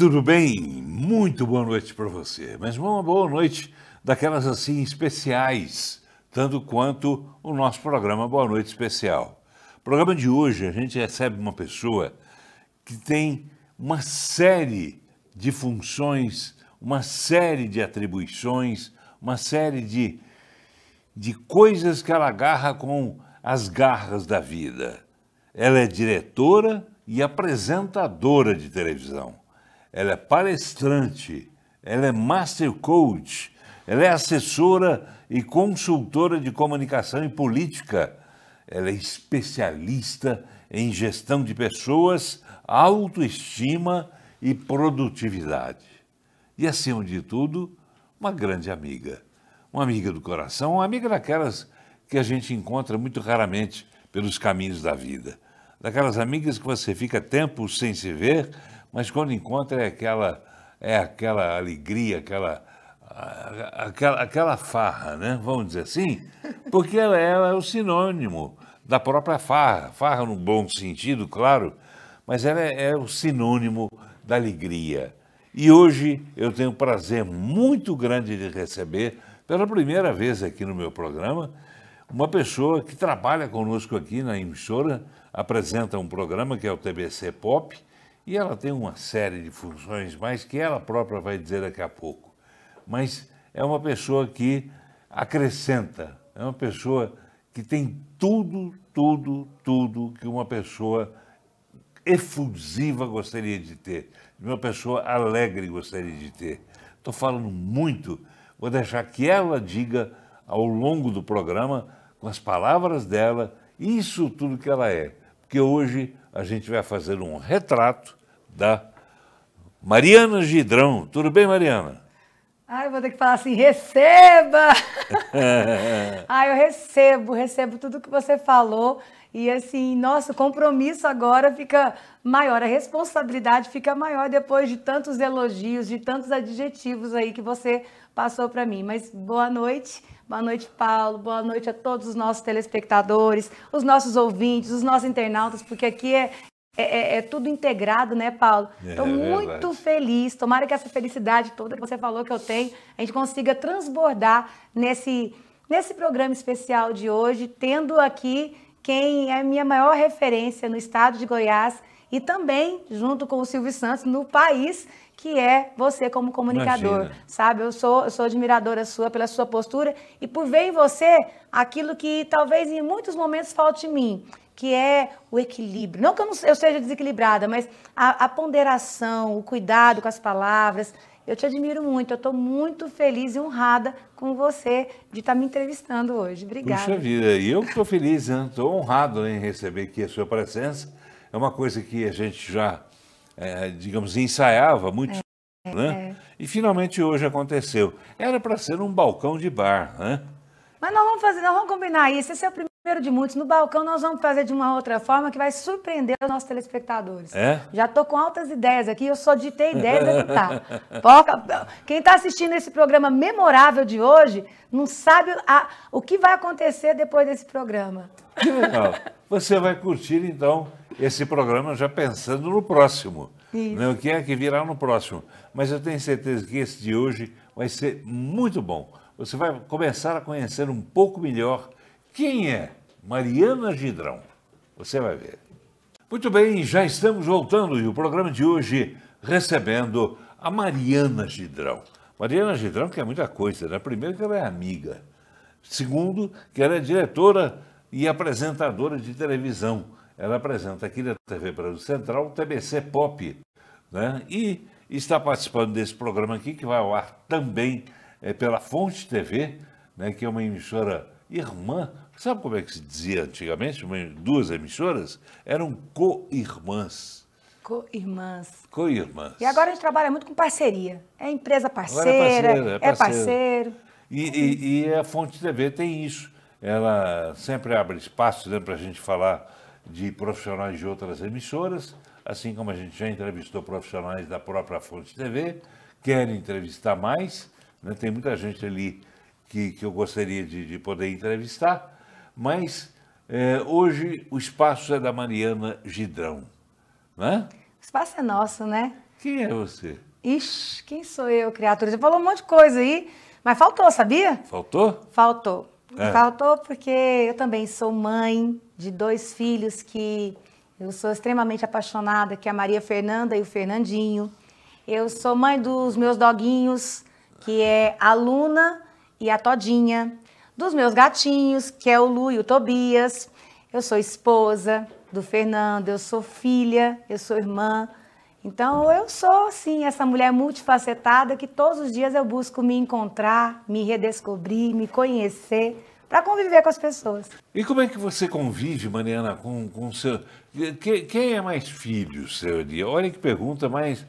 Tudo bem? Muito boa noite para você, mas uma boa noite daquelas assim especiais, tanto quanto o nosso programa Boa Noite Especial. programa de hoje a gente recebe uma pessoa que tem uma série de funções, uma série de atribuições, uma série de, de coisas que ela agarra com as garras da vida. Ela é diretora e apresentadora de televisão ela é palestrante, ela é master coach, ela é assessora e consultora de comunicação e política. Ela é especialista em gestão de pessoas, autoestima e produtividade. E, acima de tudo, uma grande amiga. Uma amiga do coração, uma amiga daquelas que a gente encontra muito raramente pelos caminhos da vida. Daquelas amigas que você fica tempo sem se ver, mas quando encontra é aquela, é aquela alegria, aquela, aquela, aquela farra, né? vamos dizer assim, porque ela, ela é o sinônimo da própria farra, farra no bom sentido, claro, mas ela é, é o sinônimo da alegria. E hoje eu tenho o prazer muito grande de receber, pela primeira vez aqui no meu programa, uma pessoa que trabalha conosco aqui na emissora, apresenta um programa que é o TBC Pop, e ela tem uma série de funções, mas que ela própria vai dizer daqui a pouco. Mas é uma pessoa que acrescenta, é uma pessoa que tem tudo, tudo, tudo que uma pessoa efusiva gostaria de ter, de uma pessoa alegre gostaria de ter. Estou falando muito, vou deixar que ela diga ao longo do programa, com as palavras dela, isso tudo que ela é. Porque hoje a gente vai fazer um retrato da Mariana Gidrão. Tudo bem, Mariana? Ai, vou ter que falar assim, receba! Ai, eu recebo, recebo tudo que você falou. E assim, nosso compromisso agora fica maior, a responsabilidade fica maior depois de tantos elogios, de tantos adjetivos aí que você passou para mim. Mas boa noite, boa noite, Paulo, boa noite a todos os nossos telespectadores, os nossos ouvintes, os nossos internautas, porque aqui é, é, é, é tudo integrado, né, Paulo? É Estou muito feliz. Tomara que essa felicidade toda que você falou que eu tenho, a gente consiga transbordar nesse, nesse programa especial de hoje, tendo aqui quem é minha maior referência no estado de Goiás e também, junto com o Silvio Santos, no país, que é você como comunicador, Imagina. sabe? Eu sou, eu sou admiradora sua pela sua postura e por ver em você aquilo que talvez em muitos momentos falte em mim, que é o equilíbrio. Não que eu, não, eu seja desequilibrada, mas a, a, ponderação, o cuidado com as palavras. Eu te admiro muito, eu estou muito feliz e honrada com você de estar tá me entrevistando hoje. Obrigada. Puxa vida, e eu estou feliz, estou honrado em receber aqui a sua presença. É uma coisa que a gente já, é, digamos, ensaiava muito. É. Né? É. E finalmente hoje aconteceu. Era para ser um balcão de bar, né? Mas nós vamos fazer, nós vamos combinar isso. Esse é o primeiro de muitos. No balcão nós vamos fazer de uma outra forma que vai surpreender os nossos telespectadores. É? Já estou com altas ideias aqui, eu só digitei ideias aqui, tá? Quem está assistindo esse programa memorável de hoje não sabe a, o que vai acontecer depois desse programa. Que legal. Você vai curtir, então, esse programa já pensando no próximo. Né? O que é que virá no próximo. Mas eu tenho certeza que esse de hoje vai ser muito bom você vai começar a conhecer um pouco melhor quem é Mariana Gidrão. Você vai ver. Muito bem, já estamos voltando e o programa de hoje recebendo a Mariana Gidrão. Mariana Gidrão que é muita coisa, né? Primeiro que ela é amiga. Segundo, que ela é diretora e apresentadora de televisão. Ela apresenta aqui na TV Brasil Central o TBC Pop, né? E está participando desse programa aqui que vai ao ar também é, pela Fonte TV, né, que é uma emissora irmã. Sabe como é que se dizia antigamente? Duas emissoras eram co-irmãs. Co-irmãs. Co-irmãs. E agora a gente trabalha muito com parceria. É empresa é parceira, é, é parceira, é, parceiro. É parceiro. E, e, e, a Fonte TV tem isso. Ela sempre abre espaço né, para a gente falar de profissionais de outras emissoras, assim como a gente já entrevistou profissionais da própria Fonte TV, quer entrevistar mais. Né? Tem muita gente ali que, que eu gostaria de, de poder entrevistar, mas é, hoje o espaço é da Mariana Gidrão. Né? O espaço é nosso, né? Quem é você? Ixi, quem sou eu, criatura? Você falou um monte de coisa aí, mas faltou, sabia? Faltou? Faltou. É. Faltou porque eu também sou mãe de dois filhos que eu sou extremamente apaixonada, que é a Maria Fernanda e o Fernandinho. Eu sou mãe dos meus doguinhos, que é a Luna e a Todinha, dos meus gatinhos, que é o Lu e o Tobias. Eu sou esposa do Fernando, eu sou filha, eu sou irmã. Então eu sou sim essa mulher multifacetada que todos os dias eu busco me encontrar, me redescobrir, me conhecer para conviver com as pessoas. E como é que você convive, Mariana, com, com seu. Quem, quem é mais filho seu dia? Olha que pergunta mais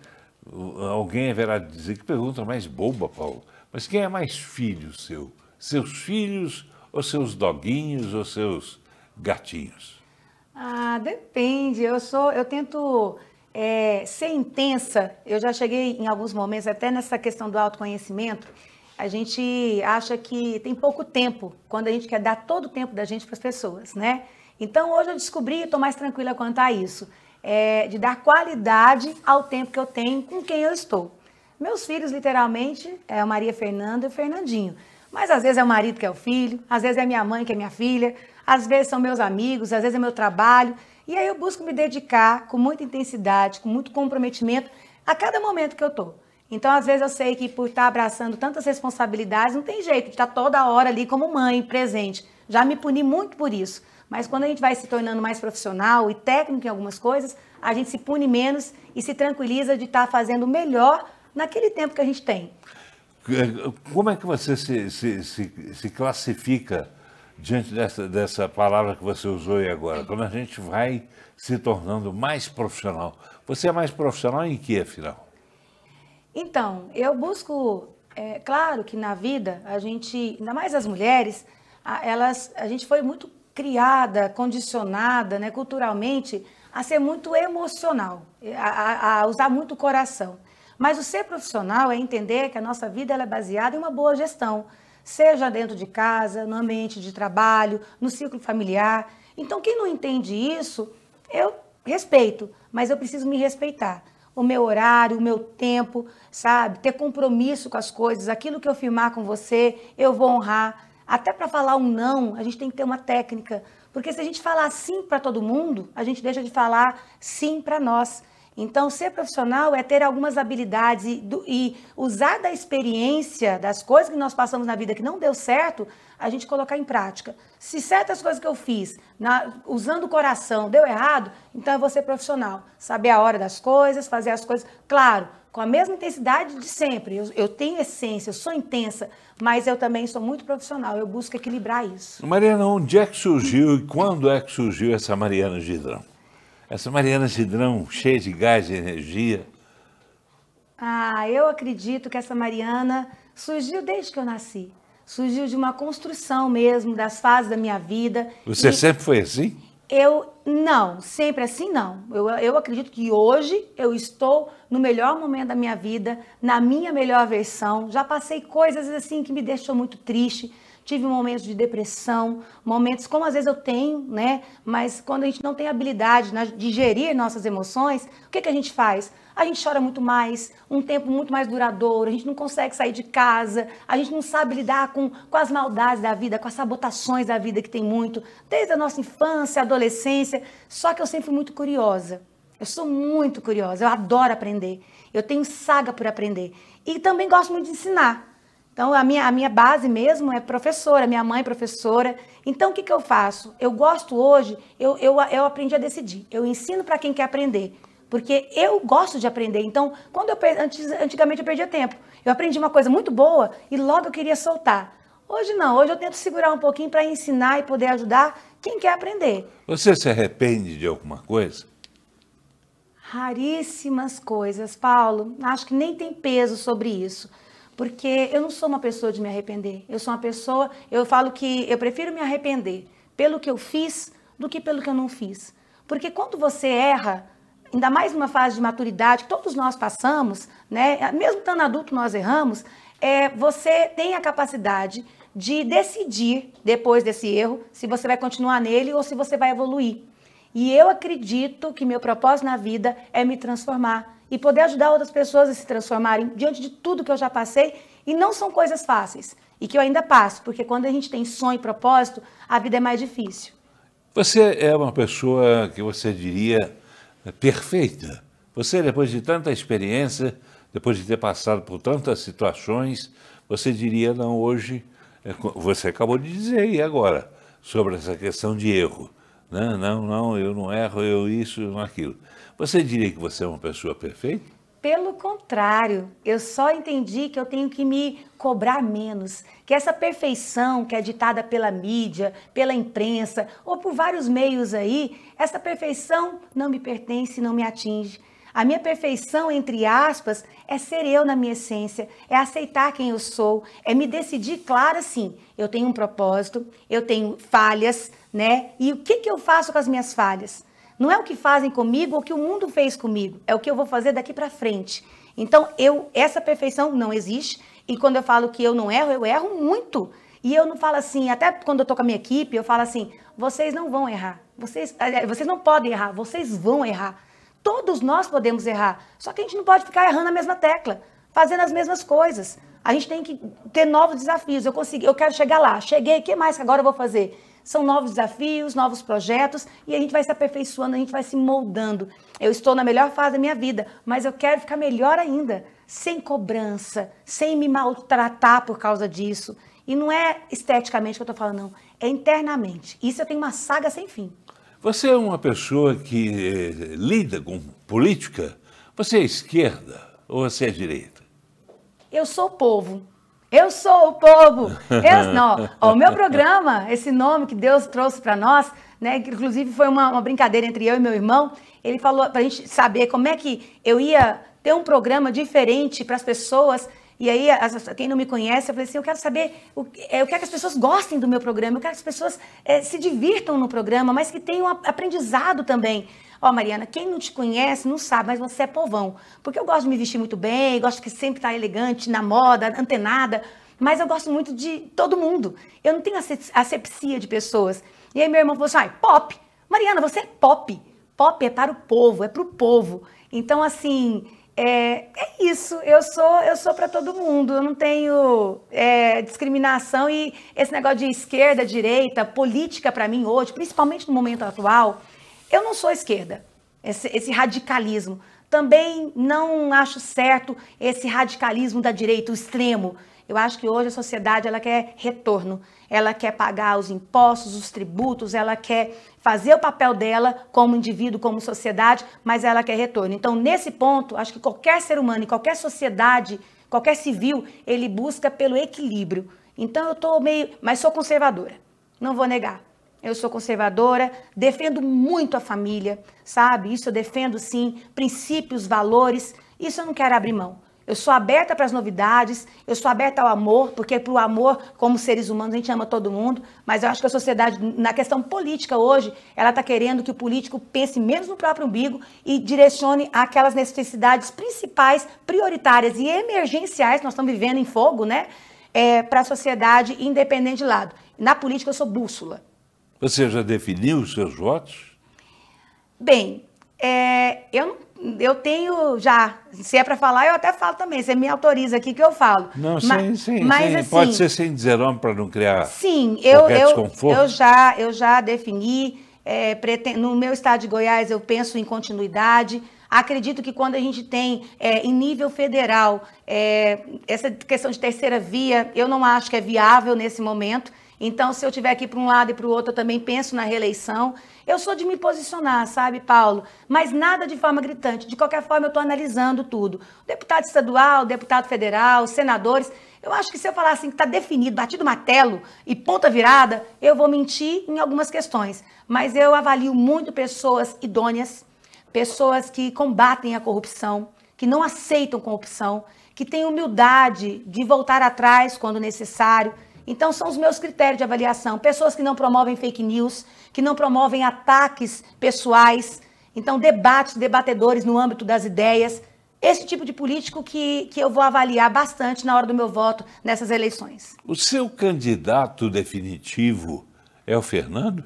Alguém haverá de dizer que pergunta mais boba, Paulo. Mas quem é mais filho seu? Seus filhos ou seus doguinhos ou seus gatinhos? Ah, depende. Eu sou, eu tento é, ser intensa. Eu já cheguei em alguns momentos até nessa questão do autoconhecimento. A gente acha que tem pouco tempo quando a gente quer dar todo o tempo da gente para as pessoas, né? Então hoje eu descobri e estou mais tranquila quanto a isso é, de dar qualidade ao tempo que eu tenho com quem eu estou. Meus filhos, literalmente, é a Maria Fernanda e o Fernandinho. Mas às vezes é o marido que é o filho, às vezes é a minha mãe que é minha filha, às vezes são meus amigos, às vezes é meu trabalho. E aí eu busco me dedicar com muita intensidade, com muito comprometimento a cada momento que eu estou. Então, às vezes, eu sei que por estar abraçando tantas responsabilidades, não tem jeito de estar toda hora ali como mãe, presente. Já me puni muito por isso. Mas quando a gente vai se tornando mais profissional e técnico em algumas coisas, a gente se pune menos e se tranquiliza de estar tá fazendo melhor naquele tempo que a gente tem. Como é que você se, se, se, se classifica diante dessa, dessa palavra que você usou aí agora? Quando a gente vai se tornando mais profissional, você é mais profissional em que, afinal? Então, eu busco, é, claro que na vida a gente, ainda mais as mulheres, a, elas, a gente foi muito criada, condicionada, né, culturalmente, a ser muito emocional, a, a, usar muito o coração. Mas o ser profissional é entender que a nossa vida ela é baseada em uma boa gestão, seja dentro de casa, no ambiente de trabalho, no ciclo familiar. Então, quem não entende isso, eu respeito, mas eu preciso me respeitar. O meu horário, o meu tempo, sabe? Ter compromisso com as coisas, aquilo que eu firmar com você, eu vou honrar até para falar um não, a gente tem que ter uma técnica, porque se a gente falar sim para todo mundo, a gente deixa de falar sim para nós. Então, ser profissional é ter algumas habilidades e, do, e, usar da experiência das coisas que nós passamos na vida que não deu certo, a gente colocar em prática. Se certas coisas que eu fiz, na, usando o coração, deu errado, então eu é vou ser profissional. Saber a hora das coisas, fazer as coisas. Claro, com a mesma intensidade de sempre. Eu, eu, tenho essência, eu sou intensa, mas eu também sou muito profissional, eu busco equilibrar isso. Mariana, onde é que surgiu e quando é que surgiu essa Mariana Gidrão? Essa Mariana Gidrão, cheia de gás e energia. Ah, eu acredito que essa Mariana surgiu desde que eu nasci. Surgiu de uma construção mesmo, das fases da minha vida. Você e... sempre foi assim? eu não, sempre assim não. Eu, eu acredito que hoje eu estou no melhor momento da minha vida, na minha melhor versão. Já passei coisas assim que me deixou muito triste. Tive momentos de depressão, momentos como às vezes eu tenho, né? Mas quando a gente não tem habilidade de gerir nossas emoções, o que, que a gente faz? a gente chora muito mais, um tempo muito mais duradouro, a gente não consegue sair de casa, a gente não sabe lidar com, com as maldades da vida, com as sabotações da vida que tem muito, desde a nossa infância, adolescência. Só que eu sempre fui muito curiosa. Eu sou muito curiosa, eu adoro aprender. Eu tenho saga por aprender. E também gosto muito de ensinar. Então, a minha, a minha base mesmo é professora, minha mãe é professora. Então, o que, que eu faço? Eu gosto hoje, eu, eu, eu aprendi a decidir. Eu ensino para quem quer aprender. Porque eu gosto de aprender. Então, quando eu antes, antigamente eu perdia tempo. Eu aprendi uma coisa muito boa e logo eu queria soltar. Hoje não, hoje eu tento segurar um pouquinho para ensinar e poder ajudar quem quer aprender. Você se arrepende de alguma coisa? Raríssimas coisas, Paulo. Acho que nem tem peso sobre isso porque eu não sou uma pessoa de me arrepender. Eu sou uma pessoa, eu falo que eu prefiro me arrepender pelo que eu fiz do que pelo que eu não fiz. Porque quando você erra, ainda mais numa fase de maturidade que todos nós passamos, né? Mesmo estando adulto nós erramos, é, você tem a capacidade de decidir depois desse erro se você vai continuar nele ou se você vai evoluir. E eu acredito que meu propósito na vida é me transformar e poder ajudar outras pessoas a se transformarem diante de tudo que eu já passei. E não são coisas fáceis e que eu ainda passo, porque quando a gente tem sonho e propósito, a vida é mais difícil. Você é uma pessoa que você diria perfeita. Você, depois de tanta experiência, depois de ter passado por tantas situações, você diria, não, hoje, é você acabou de dizer aí agora, sobre essa questão de erro. Não, né? não, não, eu não erro, eu isso, eu não aquilo. Você diria que você é uma pessoa perfeita? Pelo contrário, eu só entendi que eu tenho que me cobrar menos, que essa perfeição que é ditada pela mídia, pela imprensa ou por vários meios aí, essa perfeição não me pertence, não me atinge. A minha perfeição, entre aspas, é ser eu na minha essência, é aceitar quem eu sou, é me decidir, claro, assim, eu tenho um propósito, eu tenho falhas, né? E o que, que eu faço com as minhas falhas? Não é o que fazem comigo ou o que o mundo fez comigo, é o que eu vou fazer daqui para frente. Então, eu essa perfeição não existe. E quando eu falo que eu não erro, eu erro muito. E eu não falo assim, até quando eu tô com a minha equipe, eu falo assim: vocês não vão errar. Vocês, eh, eh, vocês não podem errar, vocês vão errar. Todos nós podemos errar. Só que a gente não pode ficar errando a mesma tecla, fazendo as mesmas coisas. A gente tem que ter novos desafios. Eu consegui, eu quero chegar lá. Cheguei, o que mais agora eu vou fazer? São novos desafios, novos projetos e a gente vai se aperfeiçoando, a gente vai se moldando. Eu estou na melhor fase da minha vida, mas eu quero ficar melhor ainda, sem cobrança, sem me maltratar por causa disso. E não é esteticamente que eu estou falando, não. É internamente. Isso eu tenho uma saga sem fim. Você é uma pessoa que eh, lida com política? Você é esquerda ou você é direita? Eu sou povo. Eu sou o povo. Eu, não, ó, o meu programa, esse nome que Deus trouxe para nós, né? Que inclusive foi uma, uma, brincadeira entre eu e meu irmão. Ele falou para a gente saber como é que eu ia ter um programa diferente para as pessoas. E aí, as, quem não me conhece, eu falei assim: eu quero saber, o, eu é, quero é que as pessoas gostem do meu programa, eu quero que as pessoas é, se divirtam no programa, mas que tenham aprendizado também. Ó, oh, Mariana, quem não te conhece não sabe, mas você é povão. Porque eu gosto de me vestir muito bem, gosto que sempre tá elegante, na moda, antenada. Mas eu gosto muito de todo mundo. Eu não tenho asepsia de pessoas. E aí meu irmão falou assim, ah, pop. Mariana, você é pop. Pop é para o povo, é para o povo. Então, assim, é, é, isso, eu sou eu sou para todo mundo, eu não tenho é, discriminação e esse negócio de esquerda, direita, política para mim hoje, principalmente no momento atual, eu não sou esquerda, esse, esse radicalismo. Também não acho certo esse radicalismo da direita, o extremo. Eu acho que hoje a sociedade ela quer retorno, ela quer pagar os impostos, os tributos, ela quer fazer o papel dela como indivíduo, como sociedade, mas ela quer retorno. Então, nesse ponto, acho que qualquer ser humano, em qualquer sociedade, qualquer civil, ele busca pelo equilíbrio. Então, eu estou meio. Mas sou conservadora, não vou negar eu sou conservadora, defendo muito a família, sabe? Isso eu defendo sim, princípios, valores, isso eu não quero abrir mão. Eu sou aberta para as novidades, eu sou aberta ao amor, porque para o amor, como seres humanos, a gente ama todo mundo, mas eu acho que a sociedade, na questão política hoje, ela está querendo que o político pense menos no próprio umbigo e direcione aquelas necessidades principais, prioritárias e emergenciais que nós estamos vivendo em fogo, né? É, para a sociedade, independente de lado. Na política, eu sou bússola. Você já definiu os seus votos? Bem, é, eu, eu tenho já. Se é para falar, eu até falo também. Você me autoriza aqui que eu falo. Não, sim, sim. Mas, sim. Assim, Pode ser sem dizer nome para não criar. Sim, eu, eu, eu, já, eu já defini. É, no meu estado de Goiás, eu penso em continuidade. Acredito que quando a gente tem, é, em nível federal, é, essa questão de terceira via, eu não acho que é viável nesse momento. Então, se eu tiver aqui para um lado e para o outro, eu também penso na reeleição. Eu sou de me posicionar, sabe, Paulo? Mas nada de forma gritante. De qualquer forma, eu estou analisando tudo. Deputado estadual, deputado federal, senadores. Eu acho que se eu falar assim que está definido, batido martelo e ponta virada, eu vou mentir em algumas questões. Mas eu avalio muito pessoas idôneas, pessoas que combatem a corrupção, que não aceitam corrupção, que têm humildade de voltar atrás quando necessário, então, são os meus critérios de avaliação. Pessoas que não promovem fake news, que não promovem ataques pessoais. Então, debates, debatedores no âmbito das ideias. Esse tipo de político que, que eu vou avaliar bastante na hora do meu voto nessas eleições. O seu candidato definitivo é o Fernando?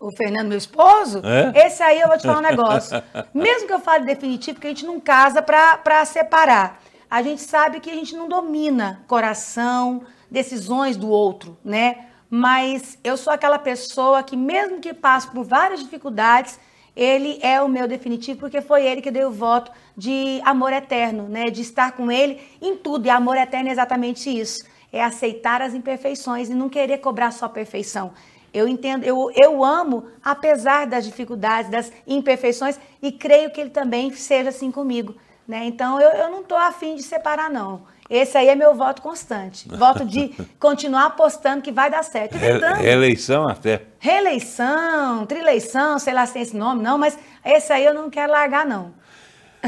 o Fernando, meu esposo, é? esse aí eu vou te falar um negócio. Mesmo que eu fale definitivo, porque a gente não casa para separar. A gente sabe que a gente não domina coração, decisões do outro, né? Mas eu sou aquela pessoa que, mesmo que passe por várias dificuldades, ele é o meu definitivo, porque foi ele que deu o voto de amor eterno, né? De estar com ele em tudo. E amor eterno é exatamente isso. É aceitar as imperfeições e não querer cobrar só perfeição. Eu entendo, eu, eu amo, apesar das dificuldades, das imperfeições, e creio que ele também seja assim comigo. Né? Então eu, eu não estou afim de separar, não. Esse aí é meu voto constante. Voto de continuar apostando que vai dar certo. Re reeleição até. Reeleição, trileição, sei lá se tem esse nome, não, mas esse aí eu não quero largar, não.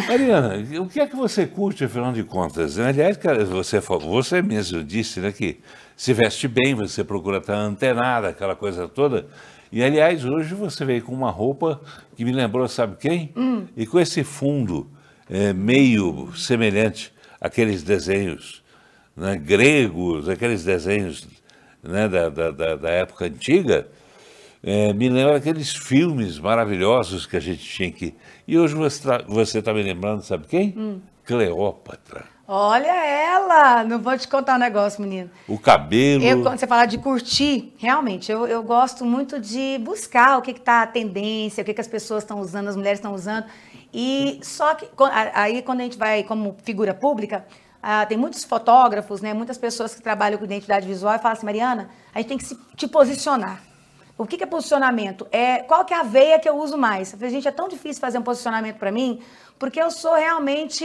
Mariana, o que é que você curte, afinal de contas? Aliás, cara, você, você mesmo disse né, que se veste bem, você procura estar antenada, aquela coisa toda. E, aliás, hoje você veio com uma roupa que me lembrou, sabe quem? Hum. E com esse fundo é, meio semelhante aqueles desenhos né, gregos, aqueles desenhos né, da, da, da, época antiga, é, me lembra aqueles filmes maravilhosos que a gente tinha aqui. E hoje você está tá me lembrando, sabe quem? Hum. Cleópatra. Olha ela! Não vou te contar um negócio, menino. O cabelo. Eu, quando você fala de curtir, realmente, eu, eu gosto muito de buscar o que está a tendência, o que, que as pessoas estão usando, as mulheres estão usando. E só que aí quando a gente vai como figura pública, tem muitos fotógrafos, né, muitas pessoas que trabalham com identidade visual e falam assim, Mariana, a gente tem que se, te posicionar. O que, que é posicionamento? É qual que é a veia que eu uso mais? Eu falei, gente, é tão difícil fazer um posicionamento para mim, porque eu sou realmente,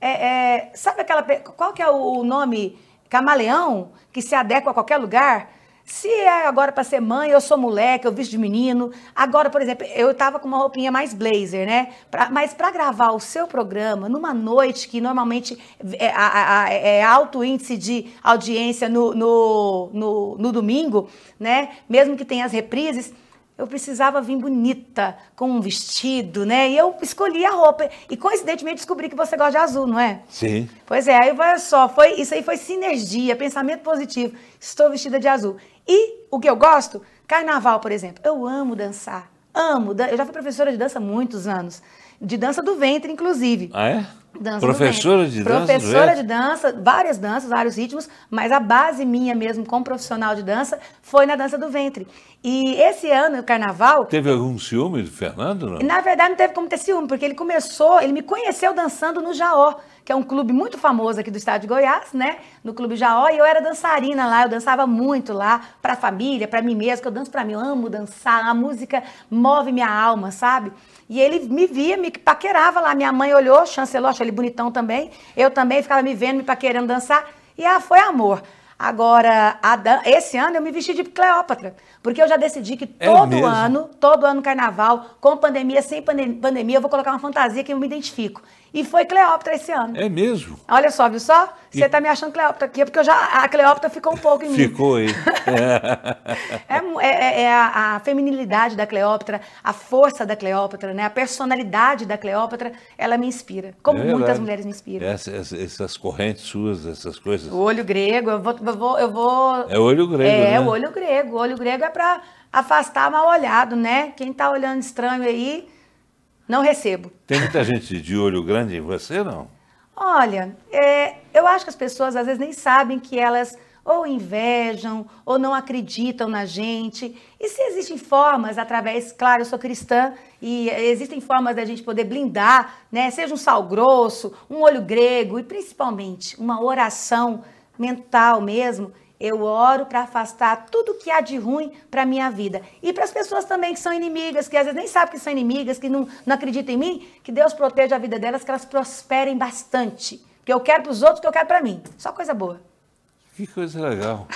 é, é, sabe aquela, qual que é o nome camaleão que se adequa a qualquer lugar? Se é agora para ser mãe, eu sou moleque, eu visto de menino. Agora, por exemplo, eu tava com uma roupinha mais blazer, né? Pra, mas para gravar o seu programa numa noite que normalmente é, é, é alto índice de audiência no, no, no, no domingo, né? Mesmo que tenha as reprises eu precisava vir bonita, com um vestido, né? E eu escolhi a roupa. E coincidentemente descobri que você gosta de azul, não é? Sim. Pois é, aí vai só, foi, isso aí foi sinergia, pensamento positivo. Estou vestida de azul. E o que eu gosto? Carnaval, por exemplo. Eu amo dançar. Amo, eu já fui professora de dança há muitos anos de dança do ventre, inclusive. Ah, é? Dança Professora de dança? Professora de dança, várias danças, vários ritmos, mas a base minha mesmo como profissional de dança foi na dança do ventre. E esse ano, o carnaval. Teve algum ciúme do Fernando? Não? Na verdade, não teve como ter ciúme, porque ele começou, ele me conheceu dançando no Jaó, que é um clube muito famoso aqui do estado de Goiás, né? No Clube Jaó, e eu era dançarina lá, eu dançava muito lá, pra família, pra mim mesma, que eu danço pra mim, eu amo dançar, a música move minha alma, sabe? E ele me via, me paquerava lá. Minha mãe olhou, chancelou, achou ele bonitão também. Eu também ficava me vendo, me paquerando dançar. E ah, foi amor. Agora, Dan... esse ano eu me vesti de Cleópatra, porque eu já decidi que é todo ano, todo ano carnaval, com pandemia, sem pandem pandemia, eu vou colocar uma fantasia que eu me identifico. E foi Cleópatra esse ano. É mesmo? Olha só, viu só? Você está me achando Cleópatra aqui, é porque eu já, a Cleópatra ficou um pouco em mim. Ficou aí. É, é, é, é a, a, feminilidade da Cleópatra, a força da Cleópatra, né? a personalidade da Cleópatra, ela me inspira, como é muitas é mulheres me inspiram. Essas, essas, correntes suas, essas coisas. O olho grego, eu vou... Eu vou, eu vou é olho grego, É, né? o olho grego. O olho grego é para afastar mal olhado, né? Quem está olhando estranho aí não recebo. Tem muita gente de olho grande em você, não? Olha, é, eu acho que as pessoas às vezes nem sabem que elas ou invejam ou não acreditam na gente. E se existem formas através, claro, eu sou cristã e existem formas da gente poder blindar, né? Seja um sal grosso, um olho grego e principalmente uma oração mental mesmo eu oro para afastar tudo que há de ruim para minha vida. E para as pessoas também que são inimigas, que às vezes nem sabem que são inimigas, que não, não acreditam em mim, que Deus proteja a vida delas, que elas prosperem bastante. Que eu quero para os outros, que eu quero para mim. Só coisa boa. Que coisa legal.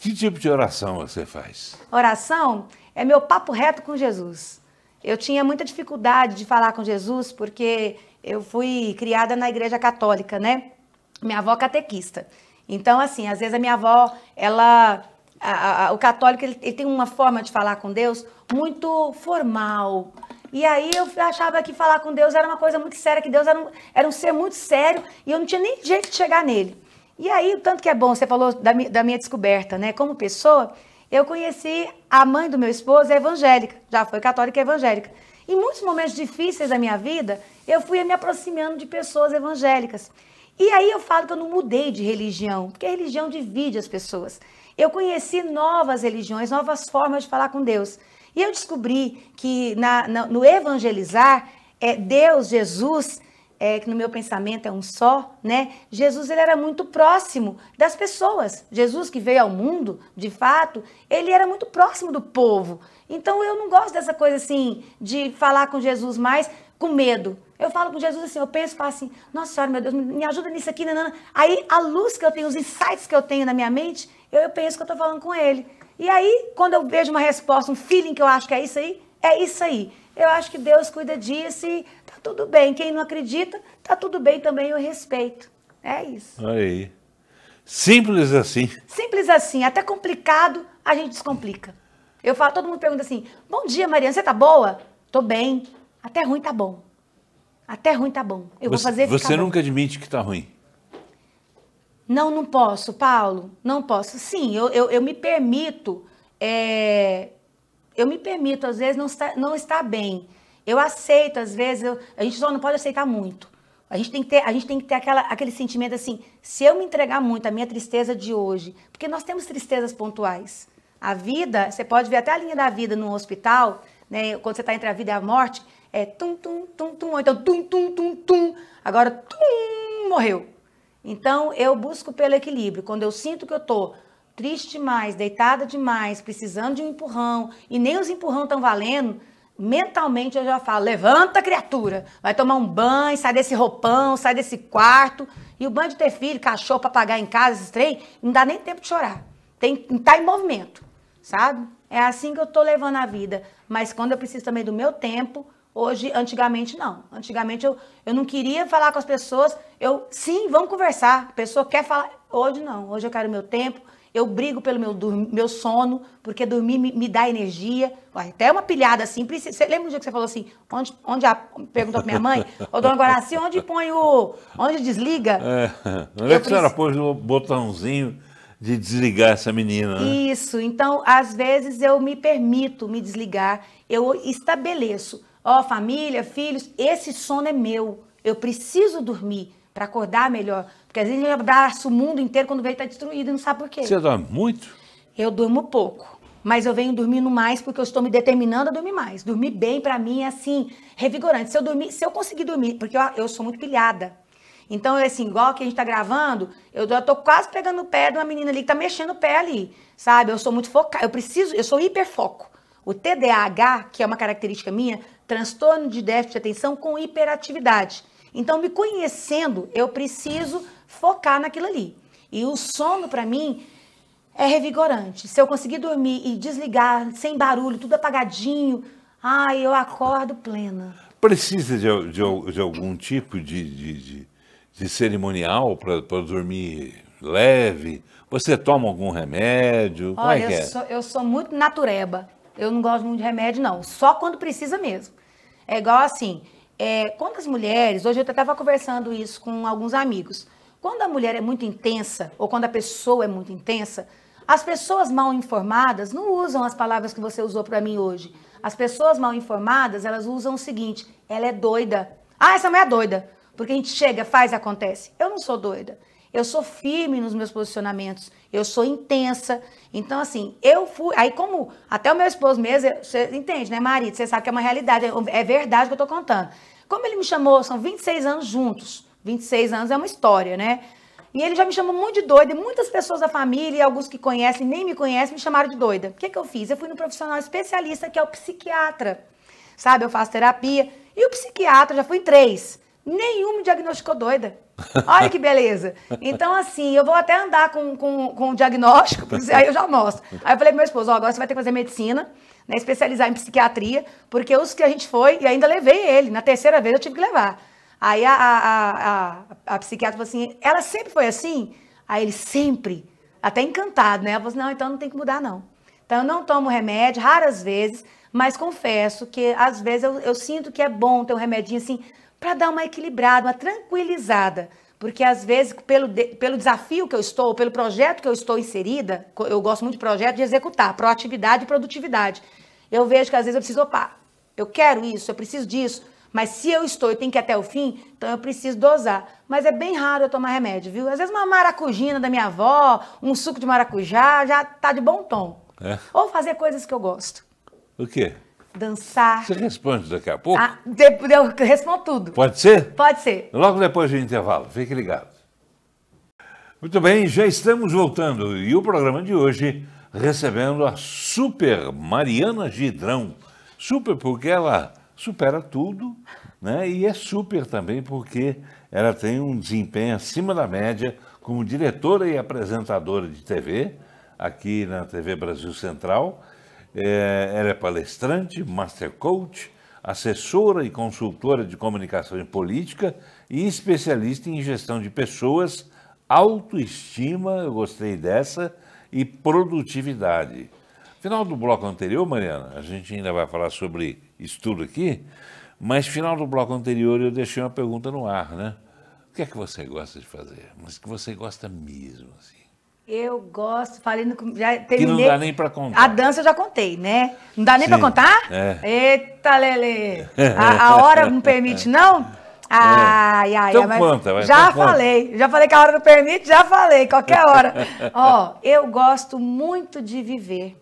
que tipo de oração você faz? Oração é meu papo reto com Jesus. Eu tinha muita dificuldade de falar com Jesus porque eu fui criada na igreja católica, né? Minha avó catequista. Então, assim, às vezes a minha avó, ela. A, a, o católico, ele, ele tem uma forma de falar com Deus muito formal. E aí eu achava que falar com Deus era uma coisa muito séria, que Deus era um, era um ser muito sério e eu não tinha nem jeito de chegar nele. E aí, o tanto que é bom, você falou da, da minha descoberta, né? Como pessoa, eu conheci a mãe do meu esposo, é evangélica, já foi católica é evangélica. Em muitos momentos difíceis da minha vida, eu fui me aproximando de pessoas evangélicas. E aí eu falo que eu não mudei de religião, porque a religião divide as pessoas. Eu conheci novas religiões, novas formas de falar com Deus. E eu descobri que na, na, no evangelizar, é Deus, Jesus, é, que no meu pensamento é um só, né? Jesus ele era muito próximo das pessoas. Jesus que veio ao mundo, de fato, ele era muito próximo do povo. Então eu não gosto dessa coisa assim de falar com Jesus mais com medo. Eu falo com Jesus assim, eu penso, falo assim, nossa senhora, meu Deus, me ajuda nisso aqui, nanana. Aí a luz que eu tenho, os insights que eu tenho na minha mente, eu, eu penso que eu estou falando com ele. E aí, quando eu vejo uma resposta, um feeling que eu acho que é isso aí, é isso aí. Eu acho que Deus cuida disso e tá tudo bem. Quem não acredita, tá tudo bem também, eu respeito. É isso. Aí. Simples assim. Simples assim. Até complicado, a gente descomplica. Eu falo, todo mundo pergunta assim: Bom dia, Mariana, você tá boa? Tô bem. Até ruim tá bom. Até ruim tá bom. Eu você, vou fazer Você nunca bom. admite que tá ruim? Não, não posso, Paulo. Não posso. Sim, eu, eu, eu me permito. É, eu me permito, às vezes, não estar, não está bem. Eu aceito, às vezes, eu, a gente só não pode aceitar muito. A gente tem que ter, a gente tem que ter aquela, aquele sentimento assim, se eu me entregar muito a minha tristeza de hoje, porque nós temos tristezas pontuais. A vida, você pode ver até a linha da vida no hospital, né, quando você está entre a vida e a morte, é tum, tum, tum, tum, ou então tum, tum, tum, tum, agora tum, morreu. Então, eu busco pelo equilíbrio. Quando eu sinto que eu tô triste demais, deitada demais, precisando de um empurrão, e nem os empurrão estão valendo, mentalmente eu já falo: levanta, criatura, vai tomar um banho, sai desse roupão, sai desse quarto. E o banho de ter filho, cachorro para pagar em casa, esses trem, não dá nem tempo de chorar. Tem tá em movimento, sabe? É assim que eu tô levando a vida. Mas quando eu preciso também do meu tempo, Hoje, antigamente, não. Antigamente, eu, eu não queria falar com as pessoas. Eu, sim, vamos conversar. A pessoa quer falar. Hoje, não. Hoje, eu quero meu tempo. Eu brigo pelo meu, meu sono, porque dormir me, me dá energia. Até uma pilhada assim. Você lembra um dia que você falou assim? Onde, onde a, perguntou pra minha mãe? Ô, dona Guaraci, onde põe o. Onde desliga? É, não é que a senhora assim pôs o botãozinho de desligar essa menina. Né? Isso. Então, às vezes, eu me permito me desligar. Eu estabeleço Ó, oh, família, filhos, esse sono é meu. Eu preciso dormir para acordar melhor. Porque às vezes eu abraço o mundo inteiro quando vem tá destruído e não sabe por quê. Você dorme muito? Eu durmo pouco. Mas eu venho dormindo mais porque eu estou me determinando a dormir mais. Dormir bem para mim é assim, revigorante. Se eu dormir, se eu conseguir dormir, porque eu, eu sou muito pilhada. Então, é assim, igual que a gente tá gravando, eu já tô quase pegando o pé de uma menina ali que tá mexendo o pé ali, sabe? Eu sou muito focada, eu preciso, eu sou hiperfoco. O TDAH, que é uma característica minha, transtorno de déficit de atenção com hiperatividade. Então, me conhecendo, eu preciso focar naquilo ali. E o sono, para mim, é revigorante. Se eu conseguir dormir e desligar, sem barulho, tudo apagadinho, ai, eu acordo plena. Precisa de, de, de algum tipo de, de, de cerimonial para dormir leve? Você toma algum remédio? É Olha, é que é? sou, eu sou muito natureba. Eu não gosto muito de remédio, não. Só quando precisa mesmo. É igual assim, é, quando as mulheres, hoje eu estava conversando isso com alguns amigos, quando a mulher é muito intensa, ou quando a pessoa é muito intensa, as pessoas mal informadas não usam as palavras que você usou para mim hoje. As pessoas mal informadas, elas usam o seguinte, ela é doida. Ah, essa mulher é doida. Porque a gente chega, faz, acontece. Eu não sou doida. Eu sou firme nos meus posicionamentos, eu sou intensa. Então, assim, eu fui. Aí, como até o meu esposo mesmo, você entende, né, marido? Você sabe que é uma realidade, é, é verdade que eu tô contando. Como ele me chamou, são 26 anos juntos. 26 anos é uma história, né? E ele já me chamou muito de doida. E muitas pessoas da família, alguns que conhecem, nem me conhecem, me chamaram de doida. O que, que eu fiz? Eu fui no profissional especialista, que é o psiquiatra. Sabe, eu faço terapia. E o psiquiatra, já fui em três. Nenhum me diagnosticou doida. Olha que beleza. Então, assim, eu vou até andar com, com, com o diagnóstico, porque aí eu já mostro. Aí eu falei pro meu esposo, ó, agora você vai ter que fazer medicina, né, especializar em psiquiatria, porque os que a gente foi, e ainda levei ele, na terceira vez eu tive que levar. Aí a, a, a, a psiquiatra falou assim, ela sempre foi assim? Aí ele, sempre. Até encantado, né? Ela falou assim, não, então não tem que mudar, não. Então eu não tomo remédio, raras vezes, mas confesso que às vezes eu, eu sinto que é bom ter um remedinho assim, para dar uma equilibrada, uma tranquilizada. Porque às vezes, pelo, de, pelo desafio que eu estou, pelo projeto que eu estou inserida, eu gosto muito de projeto de executar, proatividade e produtividade. Eu vejo que às vezes eu preciso, opa, eu quero isso, eu preciso disso, mas se eu estou e tenho que ir até o fim, então eu preciso dosar. Mas é bem raro eu tomar remédio, viu? Às vezes uma maracujina da minha avó, um suco de maracujá, já tá de bom tom. É. Ou fazer coisas que eu gosto. O quê? dançar. Você responde daqui a pouco? Ah, eu respondo tudo. Pode ser? Pode ser. Logo depois do intervalo, fique ligado. Muito bem, já estamos voltando e o programa de hoje recebendo a super Mariana Gidrão. Super porque ela supera tudo, né? E é super também porque ela tem um desempenho acima da média como diretora e apresentadora de TV aqui na TV Brasil Central é, ela é palestrante, master coach, assessora e consultora de comunicação e política e especialista em gestão de pessoas, autoestima, eu gostei dessa, e produtividade. Final do bloco anterior, Mariana, a gente ainda vai falar sobre estudo aqui, mas final do bloco anterior eu deixei uma pergunta no ar, né? O que é que você gosta de fazer? Mas que você gosta mesmo, assim? Eu gosto, falei no, já terminei. Que não dá nem para contar. A dança eu já contei, né? Não dá nem para contar? É. Eita, Lele. A, a, hora não permite, não? É. Ai, ai, então ai. Conta, mas já então falei, conta. já falei que a hora não permite, já falei, qualquer hora. Ó, eu gosto muito de viver.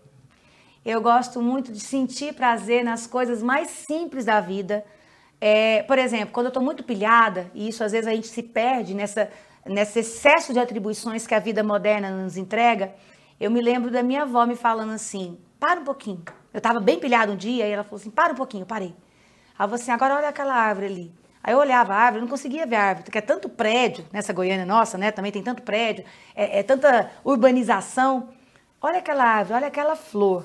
Eu gosto muito de sentir prazer nas coisas mais simples da vida. É, por exemplo, quando eu estou muito pilhada, e isso às vezes a gente se perde nessa nesse excesso de atribuições que a vida moderna nos entrega, eu me lembro da minha avó me falando assim: para um pouquinho. Eu estava bem pilhado um dia e ela falou assim: para um pouquinho, parei. Aí eu assim: agora olha aquela árvore ali. Aí eu olhava a árvore, não conseguia ver a árvore, porque é tanto prédio nessa né, Goiânia nossa, né? Também tem tanto prédio, é, é tanta urbanização. Olha aquela árvore, olha aquela flor.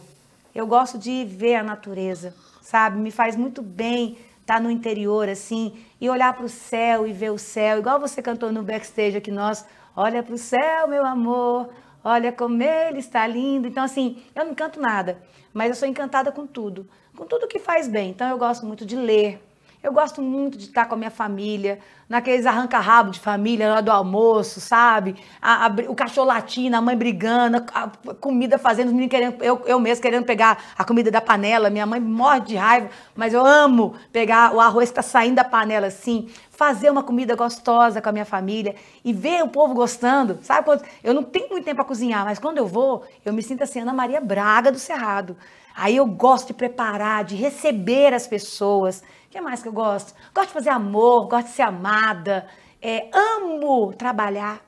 Eu gosto de ver a natureza, sabe? Me faz muito bem estar tá no interior assim e olhar para o céu e ver o céu, igual você cantou no backstage aqui nós, olha para o céu, meu amor, olha como ele está lindo. Então assim, eu não canto nada, mas eu sou encantada com tudo, com tudo que faz bem. Então eu gosto muito de ler, eu gosto muito de estar com a minha família, naqueles arranca-rabo de família, na hora do almoço, sabe? A, a, o cachorro latindo, a mãe brigando, a, a comida fazendo, os meninos querendo, eu, eu mesmo querendo pegar a comida da panela. Minha mãe morre de raiva, mas eu amo pegar o arroz que está saindo da panela assim, fazer uma comida gostosa com a minha família e ver o povo gostando. Sabe quando eu não tenho muito tempo para cozinhar, mas quando eu vou, eu me sinto assim Ana Maria Braga do Cerrado. Aí eu gosto de preparar, de receber as pessoas, que mais que eu gosto? Gosto de fazer amor, gosto de ser amada. É, amo trabalhar,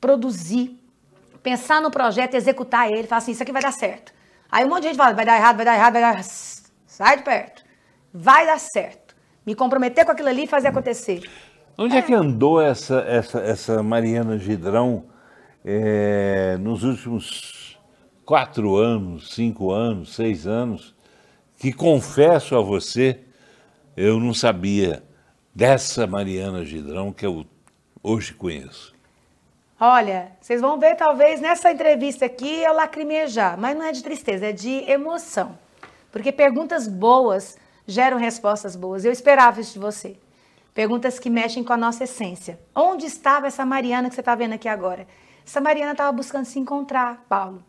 produzir, pensar no projeto, executar ele, falar assim, isso aqui vai dar certo. Aí um monte de gente fala, vai dar errado, vai dar errado, vai dar Sai de perto. Vai dar certo. Me comprometer com aquilo ali e fazer acontecer. Onde é, é que andou essa, essa, essa Mariana Gidrão é, nos últimos quatro anos, cinco anos, seis anos? Que confesso a você, eu não sabia dessa Mariana Gidrão que eu hoje conheço. Olha, vocês vão ver talvez nessa entrevista aqui eu lacrimejar, mas não é de tristeza, é de emoção. Porque perguntas boas geram respostas boas. Eu esperava isso de você. Perguntas que mexem com a nossa essência. Onde estava essa Mariana que você está vendo aqui agora? Essa Mariana estava buscando se encontrar, Paulo.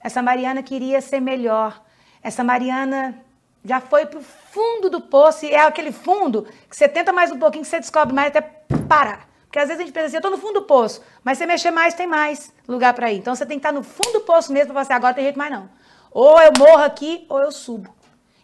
Essa Mariana queria ser melhor. Essa Mariana já foi pro fundo do poço, e é aquele fundo que você tenta mais um pouquinho, que você descobre mais até parar. Porque às vezes a gente pensa assim, eu estou no fundo do poço, mas você mexer mais, tem mais lugar para ir. Então você tem que estar tá no fundo do poço mesmo para você, assim, agora tem jeito mais não. Ou eu morro aqui, ou eu subo.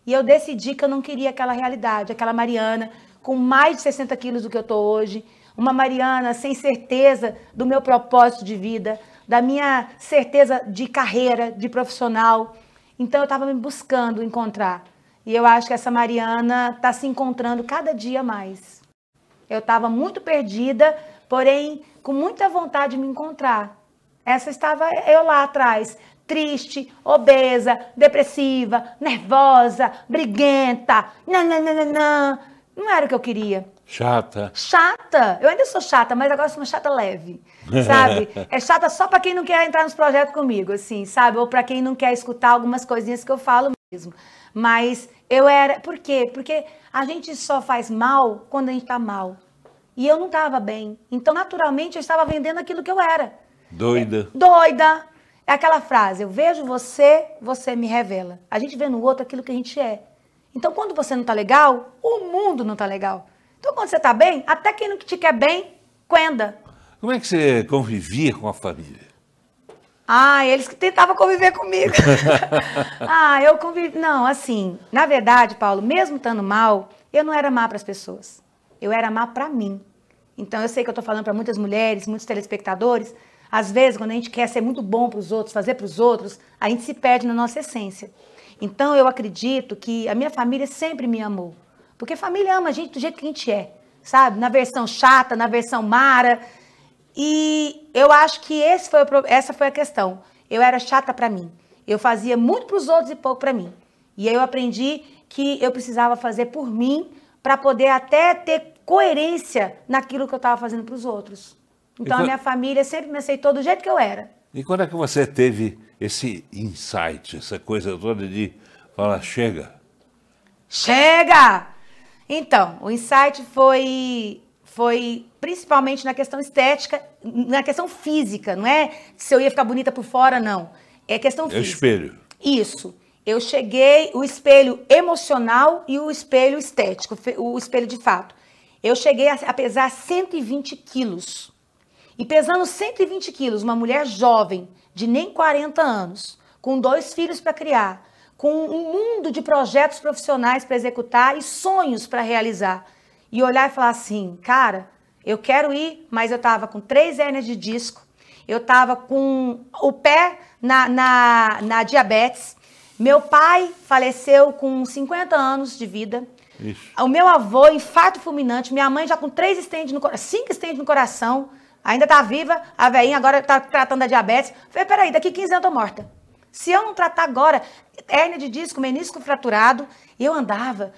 E eu decidi que eu não queria aquela realidade, aquela Mariana com mais de 60 quilos do que eu tô hoje, uma Mariana sem certeza do meu propósito de vida, da minha certeza de carreira, de profissional. Então eu estava me buscando encontrar. E eu acho que essa Mariana está se encontrando cada dia mais. Eu estava muito perdida, porém com muita vontade de me encontrar. Essa estava eu lá atrás, triste, obesa, depressiva, nervosa, briguenta, nananana. Não era o que eu queria. Chata. Chata. Eu ainda sou chata, mas agora sou uma chata leve, sabe? é chata só para quem não quer entrar nos projetos comigo, assim, sabe? Ou para quem não quer escutar algumas coisinhas que eu falo mesmo. Mas eu era. Por quê? Porque a gente só faz mal quando a gente está mal. E eu não estava bem. Então, naturalmente, eu estava vendendo aquilo que eu era. Doida. É, doida. É aquela frase: eu vejo você, você me revela. A gente vê no outro aquilo que a gente é. Então, quando você não está legal, o mundo não está legal. Então, quando você está bem, até quem não te quer bem, quenda. Como é que você convivia com a família? Ah, eles que tentavam conviver comigo. ah, eu convivi. Não, assim, na verdade, Paulo, mesmo estando mal, eu não era má para as pessoas. Eu era má para mim. Então, eu sei que eu estou falando para muitas mulheres, muitos telespectadores. Às vezes, quando a gente quer ser muito bom para os outros, fazer para os outros, a gente se perde na nossa essência. Então, eu acredito que a minha família sempre me amou. Porque família ama a gente do jeito que a gente é, sabe? Na versão chata, na versão mara, e eu acho que foi o, essa foi a questão. Eu era chata para mim. Eu fazia muito para os outros e pouco para mim. E aí eu aprendi que eu precisava fazer por mim para poder até ter coerência naquilo que eu estava fazendo para os outros. Então quando... a minha família sempre me aceitou do jeito que eu era. E quando é que você teve esse insight, essa coisa toda de falar chega? Chega! Então, o insight foi foi principalmente na questão estética, na questão física, não é se eu ia ficar bonita por fora, não. É questão é física. É espelho. Isso. Eu cheguei, o espelho emocional e o espelho estético, o espelho de fato. Eu cheguei a pesar 120 quilos. E pesando 120 quilos, uma mulher jovem, de nem 40 anos, com dois filhos para criar, com um mundo de projetos profissionais para executar e sonhos para realizar e olhar e falar assim, cara, eu quero ir, mas eu tava com três hérnias de disco, eu tava com o pé na, na, na diabetes, meu pai faleceu com 50 anos de vida, Ixi. o meu avô, infarto fulminante, minha mãe já com três estendes no coração, cinco estendes no coração, ainda tá viva, a veinha agora tá tratando da diabetes. falei, peraí, daqui 15 anos eu tô morta. Se eu não tratar agora, hérnia de disco, menisco fraturado, eu andava,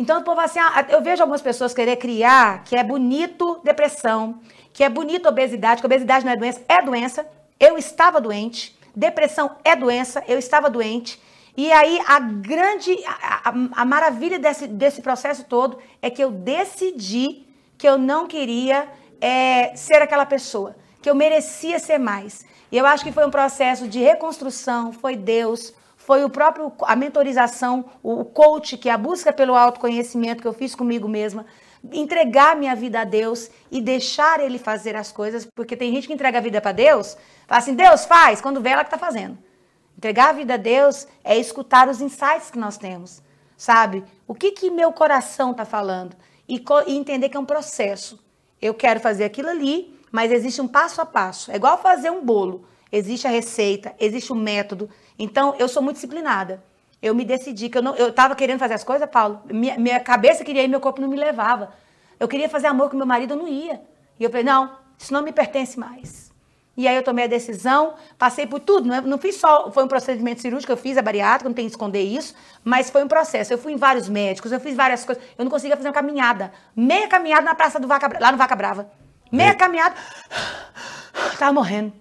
então, o povo assim, ah, eu vejo algumas pessoas querer criar que é bonito depressão, que é bonito obesidade, que obesidade não é doença, é doença. Eu estava doente, depressão é doença, eu estava doente. E aí a grande, a, a, a maravilha desse, desse processo todo é que eu decidi que eu não queria é, ser aquela pessoa, que eu merecia ser mais. E eu acho que foi um processo de reconstrução, foi Deus, foi o próprio a mentorização, o coach, que é a busca pelo autoconhecimento que eu fiz comigo mesma, entregar minha vida a Deus e deixar ele fazer as coisas, porque tem gente que entrega a vida para Deus, fala assim: "Deus faz", quando vê ela que tá fazendo. Entregar a vida a Deus é escutar os insights que nós temos, sabe? O que que meu coração tá falando e, e entender que é um processo. Eu quero fazer aquilo ali, mas existe um passo a passo. É igual fazer um bolo existe a receita, existe o método. Então, eu sou muito disciplinada. Eu me decidi que eu não, eu estava querendo fazer as coisas, Paulo. Minha, minha, cabeça queria ir, meu corpo não me levava. Eu queria fazer amor com meu marido, eu não ia. E eu falei, não, isso não me pertence mais. E aí eu tomei a decisão, passei por tudo, não, é, não fiz só, foi um procedimento cirúrgico, eu fiz a bariátrica, não tem que esconder isso, mas foi um processo. Eu fui em vários médicos, eu fiz várias coisas, eu não conseguia fazer uma caminhada, meia caminhada na Praça do Vaca, lá no Vaca Brava. Meia é. caminhada, tava morrendo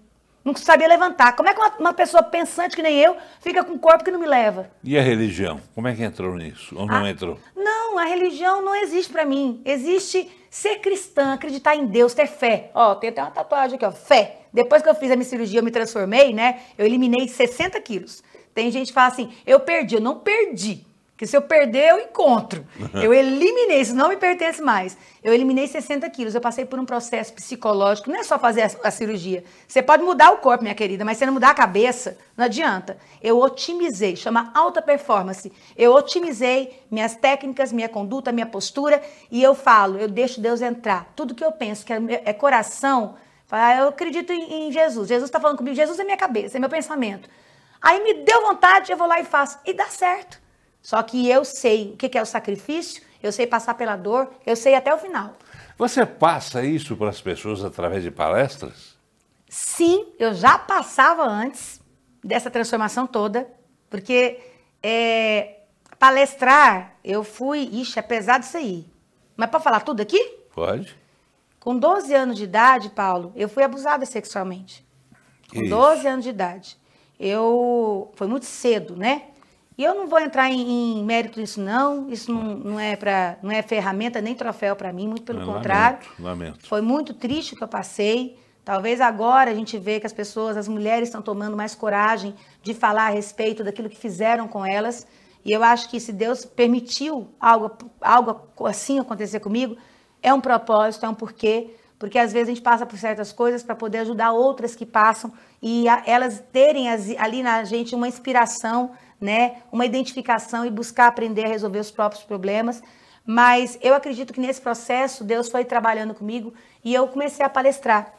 não sabia levantar. Como é que uma, uma, pessoa pensante que nem eu fica com um corpo que não me leva? E a religião? Como é que entrou nisso? Ou não a, ah, entrou? Não, a religião não existe para mim. Existe ser cristã, acreditar em Deus, ter fé. Ó, tem até uma tatuagem aqui, ó, fé. Depois que eu fiz a minha cirurgia, eu me transformei, né? Eu eliminei 60 quilos. Tem gente que fala assim, eu perdi. Eu não perdi. Porque se eu perder, eu encontro. Eu eliminei, isso não me pertence mais. Eu eliminei 60 quilos. Eu passei por um processo psicológico. Não é só fazer a, cirurgia. Você pode mudar o corpo, minha querida, mas se não mudar a cabeça, não adianta. Eu otimizei, chama alta performance. Eu otimizei minhas técnicas, minha conduta, minha postura. E eu falo, eu deixo Deus entrar. Tudo que eu penso, que é, é coração, ah, eu acredito em Jesus. Jesus está falando comigo, Jesus é minha cabeça, é meu pensamento. Aí me deu vontade, eu vou lá e faço. E dá certo. Só que eu sei o que é o sacrifício, eu sei passar pela dor, eu sei até o final. Você passa isso para as pessoas através de palestras? Sim, eu já passava antes dessa transformação toda, porque é, palestrar, eu fui. Ixi, é pesado isso aí. Mas pode falar tudo aqui? Pode. Com 12 anos de idade, Paulo, eu fui abusada sexualmente. Com isso. 12 anos de idade. Eu. Foi muito cedo, né? E eu não vou entrar em, em mérito nisso, não. Isso não, não, é, pra, não é ferramenta nem troféu para mim, muito pelo é, contrário. Lamento, lamento. Foi muito triste o que eu passei. Talvez agora a gente vê que as pessoas, as mulheres estão tomando mais coragem de falar a respeito daquilo que fizeram com elas. E eu acho que se Deus permitiu algo, algo assim acontecer comigo, é um propósito, é um porquê, porque às vezes a gente passa por certas coisas para poder ajudar outras que passam e a, elas terem as, ali na gente uma inspiração né, uma identificação e buscar aprender a resolver os próprios problemas. Mas eu acredito que nesse processo Deus foi trabalhando comigo e eu comecei a palestrar.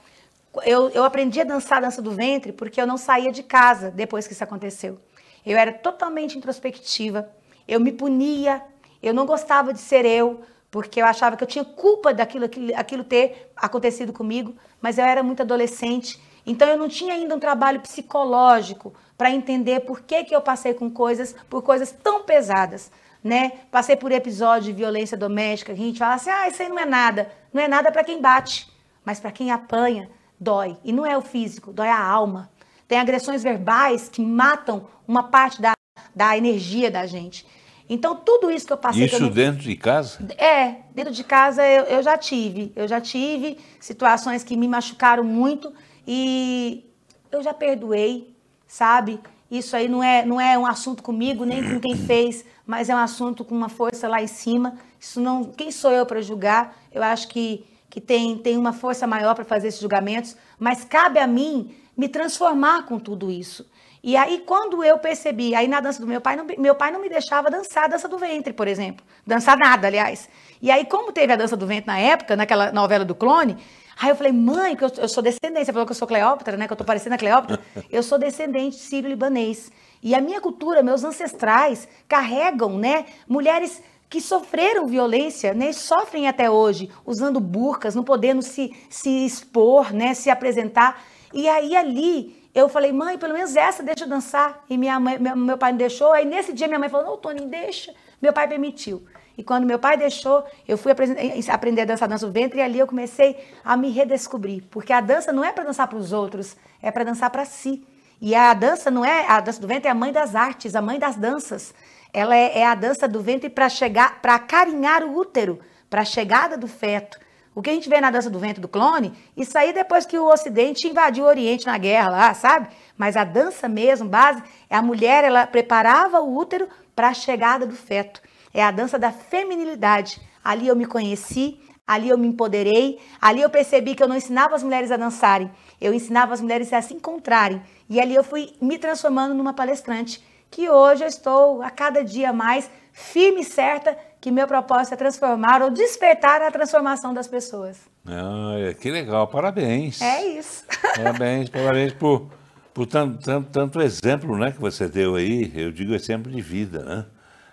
Eu, eu aprendi a dançar a dança do ventre porque eu não saía de casa depois que isso aconteceu. Eu era totalmente introspectiva, eu me punia, eu não gostava de ser eu, porque eu achava que eu tinha culpa daquilo aquilo, aquilo ter acontecido comigo, mas eu era muito adolescente, então eu não tinha ainda um trabalho psicológico para entender por que, que eu passei com coisas, por coisas tão pesadas, né? Passei por episódio de violência doméstica, que a gente fala assim, ah, isso aí não é nada. Não é nada para quem bate, mas para quem apanha, dói. E não é o físico, dói a alma. Tem agressões verbais que matam uma parte da, da energia da gente. Então, tudo isso que eu passei... Isso eu dentro de casa? É, dentro de casa eu, eu já tive. Eu já tive situações que me machucaram muito e eu já perdoei, sabe? Isso aí não é, não é um assunto comigo, nem com quem fez, mas é um assunto com uma força lá em cima. Isso não, quem sou eu para julgar? Eu acho que, que tem, tem uma força maior para fazer esses julgamentos, mas cabe a mim me transformar com tudo isso. E aí, quando eu percebi, aí na dança do meu pai, não, meu pai não me deixava dançar a dança do ventre, por exemplo. Dançar nada, aliás. E aí, como teve a dança do ventre na época, naquela novela do clone, Aí eu falei, mãe, que eu, eu sou descendente. Você falou que eu sou Cleópatra, né? Que eu tô parecendo a Cleópatra. Eu sou descendente sírio-libanês. E a minha cultura, meus ancestrais carregam, né? Mulheres que sofreram violência, né, sofrem até hoje, usando burcas, não podendo se, se expor, né, se apresentar. E aí ali eu falei, mãe, pelo menos essa deixa eu dançar. E minha mãe, meu, meu pai não deixou. Aí nesse dia minha mãe falou, não, Tony, deixa. Meu pai permitiu. E quando meu pai deixou, eu fui eh, eh, aprender a dançar dança do ventre e ali eu comecei a me redescobrir, porque a dança não é para dançar para os outros, é para dançar para si. E a dança não é a dança do ventre é a mãe das artes, a mãe das danças. Ela é, é a dança do ventre para chegar, para acarinhar o útero, para a chegada do feto. O que a gente vê na dança do ventre do clone, isso aí depois que o Ocidente invadiu o Oriente na guerra lá, sabe? Mas a dança mesmo, base, é a mulher, ela preparava o útero para a chegada do feto. É a dança da feminilidade. Ali eu me conheci, ali eu me empoderei, ali eu percebi que eu não ensinava as mulheres a dançarem, eu ensinava as mulheres a se encontrarem. E ali eu fui me transformando numa palestrante, que hoje eu estou a cada dia mais firme e certa que meu propósito é transformar ou despertar a transformação das pessoas. Ah, que legal, parabéns. É isso. Parabéns, parabéns por, por tanto, tanto, tanto exemplo né, que você deu aí, eu digo exemplo é de vida, né?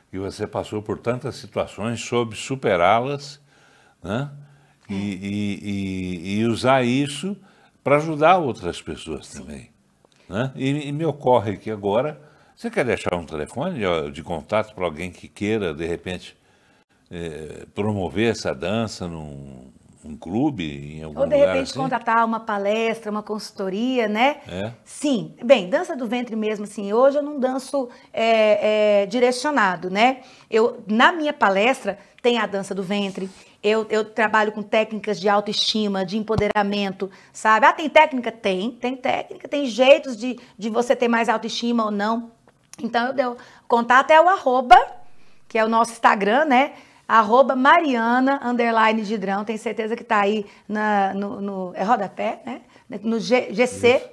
que você passou por tantas situações, soube superá-las, né? E, é. e, e, e, usar isso para ajudar outras pessoas também. Né? E, me ocorre que agora, você quer deixar um telefone de, de contato para alguém que queira, de repente, eh, promover essa dança num, um clube, em algum lugar Ou de lugar repente assim? contratar uma palestra, uma consultoria, né? É. Sim. Bem, dança do ventre mesmo, assim, hoje eu não danço é, é, direcionado, né? Eu, na minha palestra, tem a dança do ventre, eu, eu, trabalho com técnicas de autoestima, de empoderamento, sabe? Ah, tem técnica? Tem, tem técnica, tem jeitos de, de você ter mais autoestima ou não. Então eu deu contato é o arroba, que é o nosso Instagram, né? arroba Mariana, underline Gidrão, tenho certeza que está aí na, no, no, é rodapé, né? No G, GC, Isso.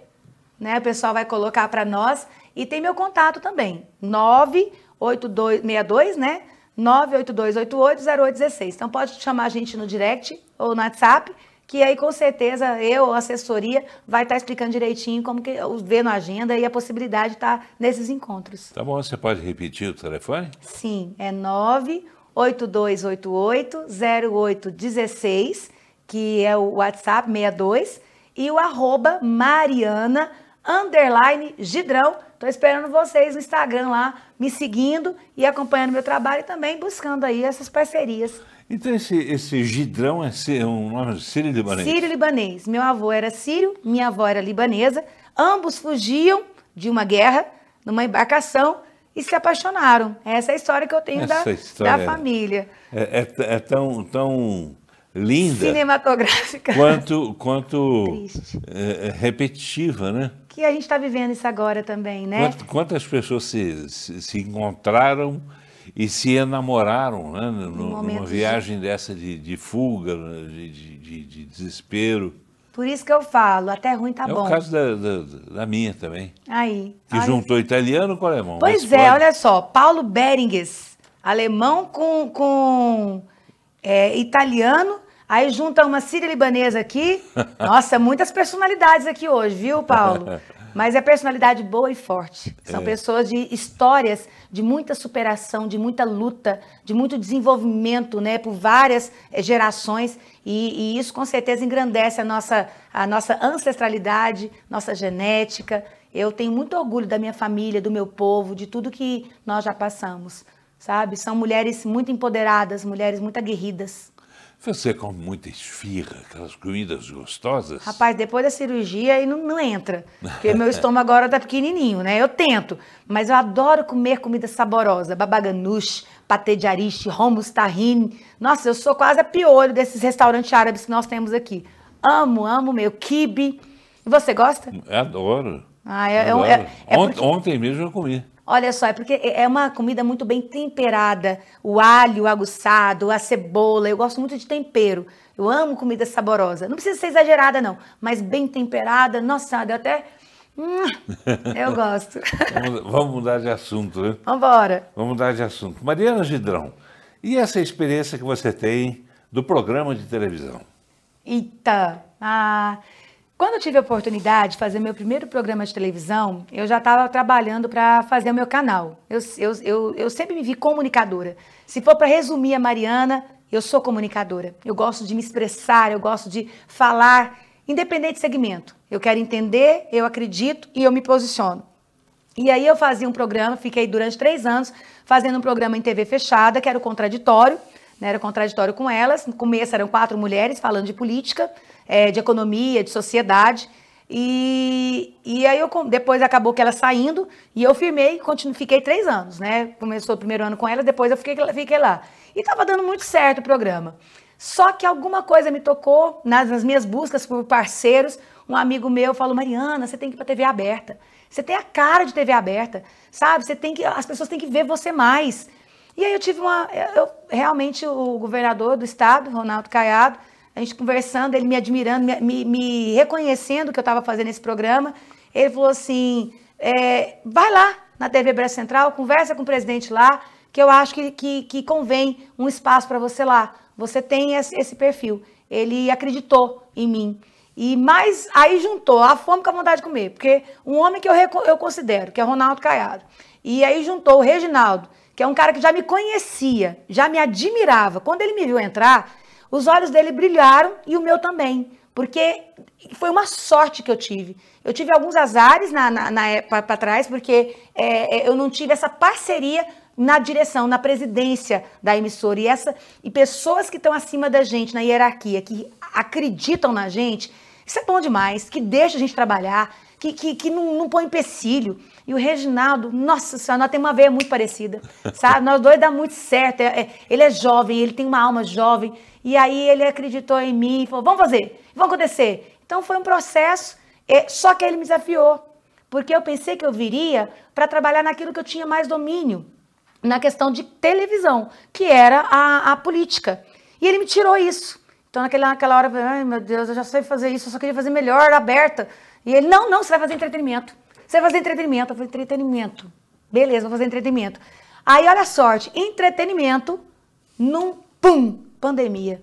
né? O pessoal vai colocar para nós. E tem meu contato também, 98262, né? 982880816. Então pode chamar a gente no direct ou no WhatsApp, que aí com certeza eu, a assessoria, vai estar tá explicando direitinho como que vendo a agenda e a possibilidade de estar tá nesses encontros. Tá bom, você pode repetir o telefone? Sim, é 982 8288-0816, que é o WhatsApp 62, e o arroba Mariana underline Gidrão. Estou esperando vocês no Instagram lá, me seguindo e acompanhando meu trabalho e também buscando aí essas parcerias. Então esse, esse Gidrão é, é um nome sírio-libanês? Sírio-libanês. Meu avô era sírio, minha avó era libanesa. Ambos fugiam de uma guerra numa embarcação e se apaixonaram. Essa é a história que eu tenho da, da, é família. É, é, é, tão, tão linda. Cinematográfica. Quanto, quanto é, é, repetitiva, né? Que a gente está vivendo isso agora também, né? Quantas, quantas pessoas se, se, se, encontraram e se enamoraram né? No, numa viagem de... dessa de, de fuga, né? de, de, de desespero. Por isso que eu falo, até ruim tá é bom. É o caso da, da, da, minha também. Aí. Que olha... juntou italiano com alemão. Pois é, pode... olha só. Paulo Berengues, alemão com, com é, italiano, aí junta uma síria libanesa aqui. Nossa, muitas personalidades aqui hoje, viu, Paulo? Mas é personalidade boa e forte. São é. pessoas de histórias de muita superação, de muita luta, de muito desenvolvimento, né, por várias é, gerações. E, e, isso com certeza engrandece a nossa, a nossa ancestralidade, nossa genética. Eu tenho muito orgulho da minha família, do meu povo, de tudo que nós já passamos, sabe? São mulheres muito empoderadas, mulheres muito aguerridas. Você come muita esfirra, aquelas comidas gostosas? Rapaz, depois da cirurgia aí não, não entra. Porque meu estômago agora tá pequenininho, né? Eu tento. Mas eu adoro comer comida saborosa. Babaganush, patê de ariche, hummus tahine. Nossa, eu sou quase a piolho desses restaurantes árabes que nós temos aqui. Amo, amo meu kibe. Você gosta? Adoro. Ah, é, é, é adoro. É, é, Ont, ontem mesmo eu comi. Olha só, é porque é, é uma comida muito bem temperada. O alho aguçado, a cebola, eu gosto muito de tempero. Eu amo comida saborosa. Não precisa ser exagerada, não, mas bem temperada. Nossa, deu até. Hum, eu gosto. vamos, vamos, mudar de assunto, né? Vamos embora. Vamos mudar de assunto. Mariana Gidrão, e essa experiência que você tem do programa de televisão? Eita! Ah. Quando eu tive a oportunidade de fazer meu primeiro programa de televisão, eu já estava trabalhando para fazer o meu canal. Eu, eu, eu, eu sempre me vi comunicadora. Se for para resumir a Mariana, eu sou comunicadora. Eu gosto de me expressar, eu gosto de falar, independente de segmento. Eu quero entender, eu acredito e eu me posiciono. E aí eu fazia um programa, fiquei durante três anos fazendo um programa em TV fechada, que era o contraditório, né? era o contraditório com elas. No começo eram quatro mulheres falando de política é, de economia, de sociedade. E, e aí eu depois acabou que ela saindo e eu firmei, continuo, fiquei três anos, né? Começou o primeiro ano com ela, depois eu fiquei, fiquei lá. E estava dando muito certo o programa. Só que alguma coisa me tocou nas, nas, minhas buscas por parceiros. Um amigo meu falou: Mariana, você tem que ir para TV aberta. Você tem a cara de TV aberta, sabe? Você tem que, as pessoas têm que ver você mais. E aí eu tive uma, eu, realmente o governador do estado, Ronaldo Caiado, a gente conversando, ele me admirando, me, me reconhecendo que eu estava fazendo esse programa. Ele falou assim: é, vai lá na TV Brasil Central, conversa com o presidente lá, que eu acho que, que, que convém um espaço para você lá. Você tem esse, esse perfil. Ele acreditou em mim. E mais aí juntou a ah, fome com a vontade de comer, porque um homem que eu, eu considero, que é Ronaldo Caiado. E aí juntou o Reginaldo, que é um cara que já me conhecia, já me admirava. Quando ele me viu entrar, os olhos dele brilharam e o meu também, porque foi uma sorte que eu tive. Eu tive alguns azares na, na, na é, para trás, porque é, é, eu não tive essa parceria na direção, na presidência da emissora. E, essa, e pessoas que estão acima da gente, na hierarquia, que acreditam na gente, isso é bom demais, que deixa a gente trabalhar, que, que, que não, não põe empecilho. E o Reginaldo, nossa senhora, nós temos uma veia muito parecida, sabe? nós dois dá muito certo. É, é, ele é jovem, ele tem uma alma jovem. E aí ele acreditou em mim e falou, vamos fazer, vamos acontecer. Então foi um processo, é, só que ele me desafiou. Porque eu pensei que eu viria para trabalhar naquilo que eu tinha mais domínio, na questão de televisão, que era a, a política. E ele me tirou isso. Então, naquela, naquela hora, eu falei, ai meu Deus, eu já sei fazer isso, eu só queria fazer melhor, aberta. E ele, não, não, você vai fazer entretenimento. Você vai fazer entretenimento. Eu falei, entretenimento. Beleza, vou fazer entretenimento. Aí, olha a sorte, entretenimento num pum, pandemia.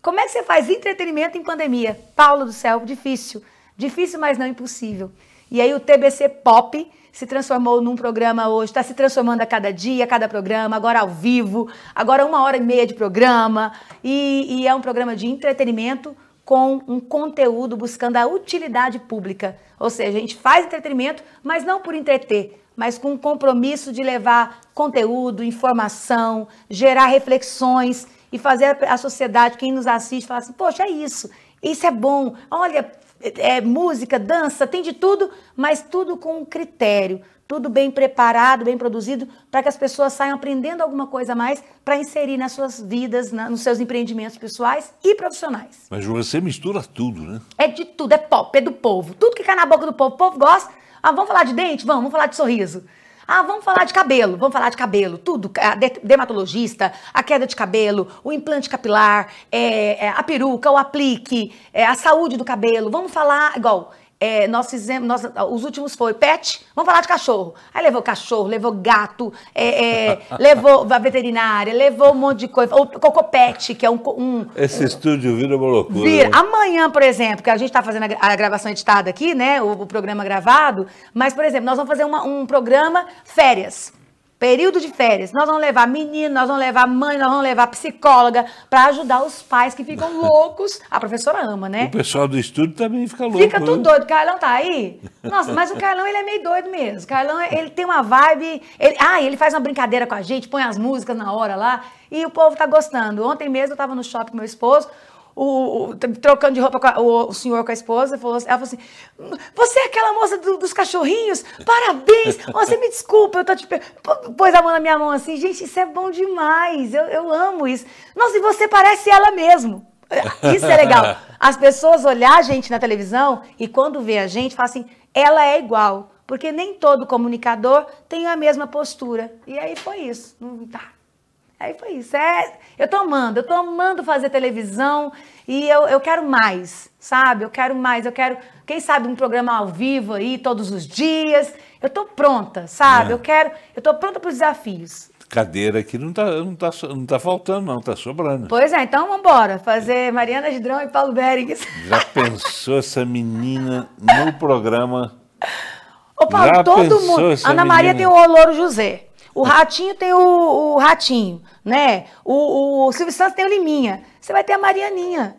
Como é que você faz entretenimento em pandemia? Paulo do céu, difícil. Difícil, mas não impossível. E aí o TBC Pop se transformou num programa hoje, está se transformando a cada dia, a cada programa, agora ao vivo, agora uma hora e meia de programa. E, e é um programa de entretenimento com um conteúdo buscando a utilidade pública. Ou seja, a gente faz entretenimento, mas não por entreter, mas com o um compromisso de levar conteúdo, informação, gerar reflexões e fazer a sociedade, quem nos assiste, falar assim: poxa, é isso, isso é bom, olha, é, é música, dança, tem de tudo, mas tudo com critério, tudo bem preparado, bem produzido, para que as pessoas saiam aprendendo alguma coisa a mais para inserir nas suas vidas, na, nos seus empreendimentos pessoais e profissionais. Mas você mistura tudo, né? É de tudo, é pop, é do povo. Tudo que cai na boca do povo, o povo gosta. Ah, vamos falar de dente? Vamos, vamos falar de sorriso. Ah, vamos falar de cabelo, vamos falar de cabelo, tudo, a dermatologista, a queda de cabelo, o implante capilar, é, é, a peruca, o aplique, é, a saúde do cabelo, vamos falar, igual, é, nós fizemos, nós, os últimos foi pet, vamos falar de cachorro. Aí levou cachorro, levou gato, é, é, levou a veterinária, levou um monte de coisa. O Cocopete, que é um. um Esse um, estúdio vira uma loucura. Vira. Né? Amanhã, por exemplo, que a gente está fazendo a, gravação editada aqui, né? O, o, programa gravado. Mas, por exemplo, nós vamos fazer uma, um programa férias. Período de férias, nós vamos levar menino, nós vamos levar mãe, nós vamos levar psicóloga para ajudar os pais que ficam loucos. A professora ama, né? O pessoal do estúdio também fica louco. Fica tudo né? doido. O Carlão tá aí? Nossa, mas o Carlão, ele é meio doido mesmo. O Carlão, ele tem uma vibe... Ele, ah, ele faz uma brincadeira com a gente, põe as músicas na hora lá e o povo tá gostando. Ontem mesmo eu tava no shopping com meu esposo, o, o trocando de roupa a, o, o, senhor com a esposa, falou assim, ela falou assim, você é aquela moça do, dos cachorrinhos? Parabéns! Você me desculpa, eu tô te... Pôs a mão na minha mão assim, gente, isso é bom demais, eu, eu amo isso. Nossa, e você parece ela mesmo. É, isso é legal. As pessoas olhar a gente na televisão e quando vê a gente, falam assim, ela é igual. Porque nem todo comunicador tem a mesma postura. E aí foi isso. tá. Aí foi isso. É, eu tô amando, eu tô amando fazer televisão e eu, eu quero mais, sabe? Eu quero mais, eu quero, quem sabe, um programa ao vivo aí todos os dias. Eu tô pronta, sabe? É. Eu quero, eu tô pronta para os desafios. Cadeira aqui não tá, não, tá, não tá faltando, não, tá sobrando. Pois é, então vamos embora fazer Mariana Gidrão e Paulo Bering. Já pensou essa menina no programa? Ô, Paulo, Já todo mundo. Ana menina? Maria tem o Olouro José. O Ratinho tem o, o Ratinho, né? O, o, Silvio Santos tem o Liminha. Você vai ter a Marianinha.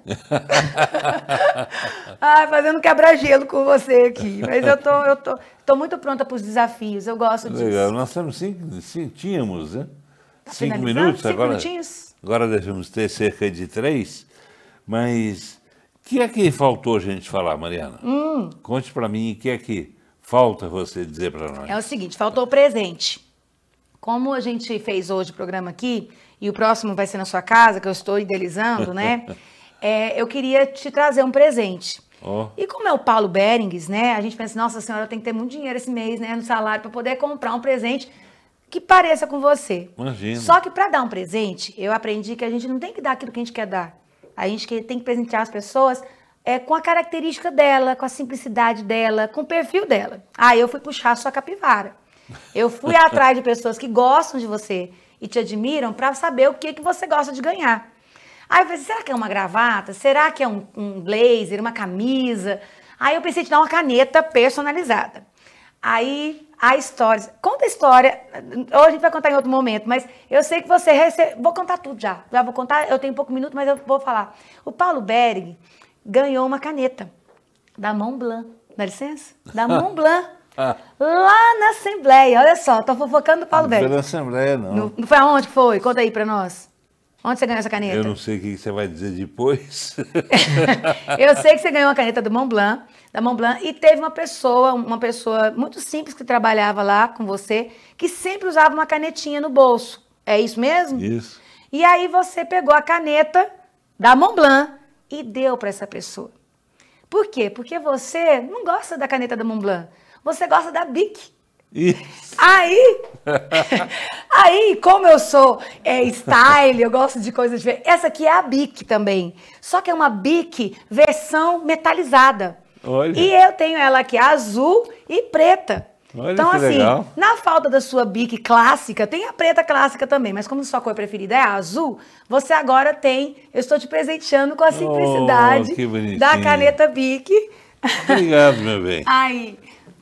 Ai, fazendo quebra-gelo com você aqui. Mas eu tô, eu tô, tô muito pronta para os desafios. Eu gosto disso. Nós temos cinco, cinco tínhamos, né? Tá cinco minutos cinco agora. Minutinhos. Agora devemos ter cerca de três. Mas o que é que faltou a gente falar, Mariana? Hum. Conte para mim o que é que falta você dizer para nós. É o seguinte, faltou o presente. Como a gente fez hoje o programa aqui, e o próximo vai ser na sua casa, que eu estou idealizando, né? É, eu queria te trazer um presente. Oh. E como é o Paulo Berings, né? A gente pensa, nossa senhora, tem que ter muito dinheiro esse mês, né? No salário, para poder comprar um presente que pareça com você. Imagina. Só que para dar um presente, eu aprendi que a gente não tem que dar aquilo que a gente quer dar. A gente tem que presentear as pessoas é, com a característica dela, com a simplicidade dela, com o perfil dela. Aí ah, eu fui puxar a sua capivara. Eu fui atrás de pessoas que gostam de você e te admiram para saber o que, que você gosta de ganhar. Aí eu pensei, será que é uma gravata? Será que é um, um blazer, uma camisa? Aí eu pensei em dar uma caneta personalizada. Aí a história. Conta a história. Ou a gente vai contar em outro momento, mas eu sei que você recebe. Vou contar tudo já. Já vou contar, eu tenho pouco minuto, mas eu vou falar. O Paulo Berg ganhou uma caneta da Mont Blanc. Dá licença? Da Mont Blanc. Ah. Lá na Assembleia, olha só, tô fofocando o Paulo Beck. Não foi na Assembleia, não. No, não foi aonde que foi? Conta aí para nós. Onde você ganhou essa caneta? Eu não sei o que você vai dizer depois. eu sei que você ganhou uma caneta do Mont Blanc, da Mont Blanc, e teve uma pessoa, uma pessoa muito simples que trabalhava lá com você, que sempre usava uma canetinha no bolso. É isso mesmo? Isso. E aí você pegou a caneta da Mont Blanc e deu para essa pessoa. Por quê? Porque você não gosta da caneta da Mont Blanc você gosta da BIC. Isso. Aí, aí, como eu sou é, style, eu gosto de coisas diferentes. Essa aqui é a BIC também. Só que é uma BIC versão metalizada. Olha. E eu tenho ela aqui azul e preta. Olha então, assim, legal. na falta da sua bique clássica, tem a preta clássica também, mas como sua cor preferida é a azul, você agora tem. Eu estou te presenteando com a oh, simplicidade oh, da caneta bique. Obrigado, meu bem. Aí.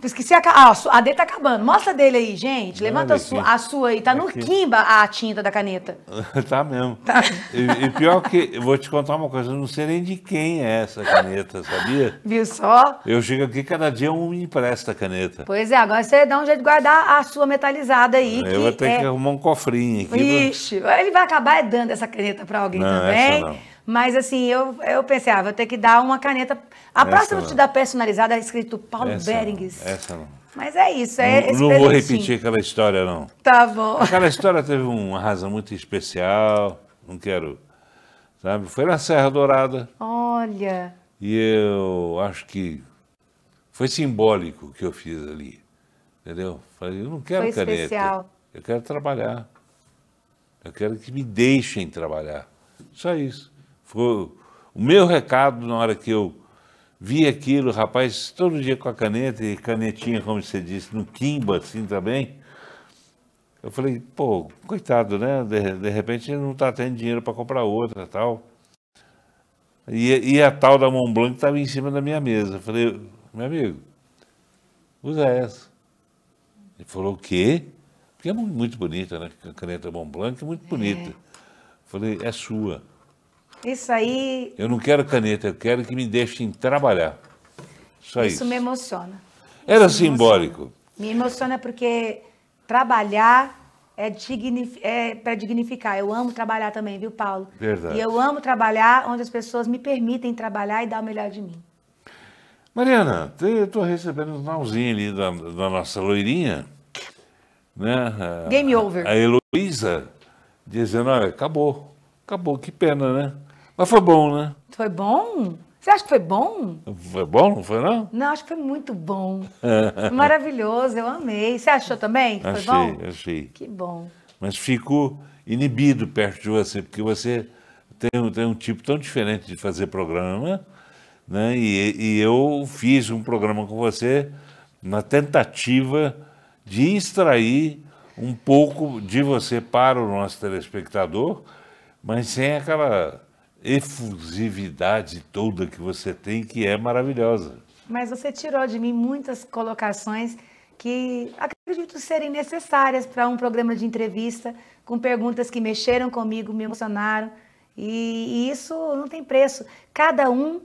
Esqueci a. Ah, a D tá acabando. Mostra dele aí, gente. Levanta a sua, a sua, aí. Tá aqui. no quimba a tinta da caneta. tá mesmo. Tá. E, e, pior que. Eu vou te contar uma coisa. Eu não sei nem de quem é essa caneta, sabia? Viu só? Eu chego aqui, cada dia um me empresta a caneta. Pois é, agora você dá um jeito de guardar a sua metalizada aí. Eu vou ter é... que arrumar um cofrinho aqui. Ixi, pra... ele vai acabar é dando essa caneta pra alguém não, também. Essa não. Mas assim, eu, eu pensei, ah, vou ter que dar uma caneta. A próxima eu te dá personalizada, é escrito Paulo Berengues. essa não. Mas é isso, é Não, não vou repetir aquela história, não. Tá bom. Aquela história teve uma razão muito especial, não quero. Sabe? Foi na Serra Dourada. Olha. E eu acho que foi simbólico o que eu fiz ali. Entendeu? Falei, eu não quero foi caneta. Especial. Eu quero trabalhar. Eu quero que me deixem trabalhar. Só isso. Foi o meu recado na hora que eu vi aquilo, rapaz, todo dia com a caneta e canetinha, como você disse, no quimba, assim também. Eu falei, pô, coitado, né? De, de repente ele não está tendo dinheiro para comprar outra tal. E, e a tal da Mont Blanc estava em cima da minha mesa. Eu falei, meu amigo, usa essa. Ele falou, o quê? Porque é muito bonita, né? A caneta Mont Blanc é muito é. bonita. É. Eu falei, é sua. Isso aí. Eu não quero caneta, eu quero que me deixem trabalhar. Só isso. Isso me emociona. Era simbólico. Emociona. Me emociona porque trabalhar é, é para dignificar. Eu amo trabalhar também, viu, Paulo? Verdade. E eu amo trabalhar onde as pessoas me permitem trabalhar e dar o melhor de mim. Mariana, eu estou recebendo um sinalzinho ali da, da, nossa loirinha. Né? Game over. A Heloísa dizendo, olha, acabou. Acabou, que pena, né? Mas foi bom, né? Foi bom? Você acha que foi bom? Foi bom, não foi não? Não, acho que foi muito bom. Maravilhoso, eu amei. Você achou também que achei, foi bom? Achei, achei. Que bom. Mas fico inibido perto de você, porque você tem, tem um tipo tão diferente de fazer programa, né? E, e eu fiz um programa com você na tentativa de extrair um pouco de você para o nosso telespectador, mas sem aquela efusividade toda que você tem, que é maravilhosa. Mas você tirou de mim muitas colocações que acredito serem necessárias para um programa de entrevista, com perguntas que mexeram comigo, me emocionaram. E, e isso não tem preço. Cada um,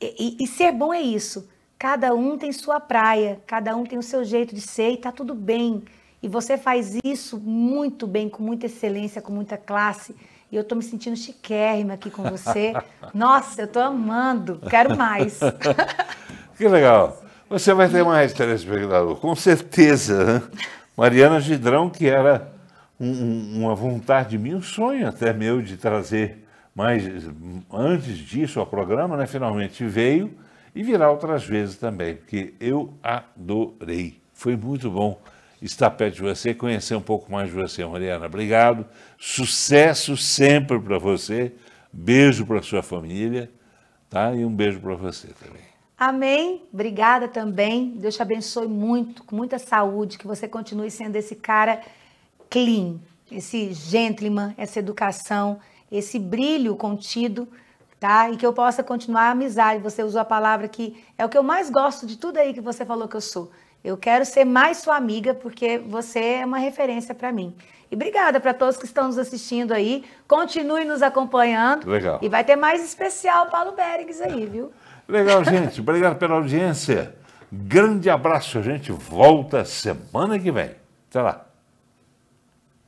e, e, ser bom é isso. Cada um tem sua praia, cada um tem o seu jeito de ser e está tudo bem. E você faz isso muito bem, com muita excelência, com muita classe. E eu tô me sentindo chiquérrima aqui com você. Nossa, eu tô amando, quero mais. que legal. Você vai ter mais telespectador, com certeza. Né? Mariana Gidrão, que era um, uma vontade minha, um sonho até meu de trazer mais antes disso ao programa, né? Finalmente veio e virá outras vezes também, porque eu adorei. Foi muito bom estar perto de você, conhecer um pouco mais de você, Mariana. Obrigado. Sucesso sempre para você. Beijo para sua família, tá? E um beijo para você também. Amém. Obrigada também. Deus te abençoe muito, com muita saúde, que você continue sendo esse cara clean, esse gentleman, essa educação, esse brilho contido, tá? E que eu possa continuar a amizade. Você usou a palavra que é o que eu mais gosto de tudo aí que você falou que eu sou. Eu quero ser mais sua amiga porque você é uma referência para mim. E obrigada para todos que estão nos assistindo aí. Continue nos acompanhando. Legal. E vai ter mais especial Paulo Bergs aí, viu? Legal, gente. Obrigado pela audiência. Grande abraço. A gente volta semana que vem. Até lá.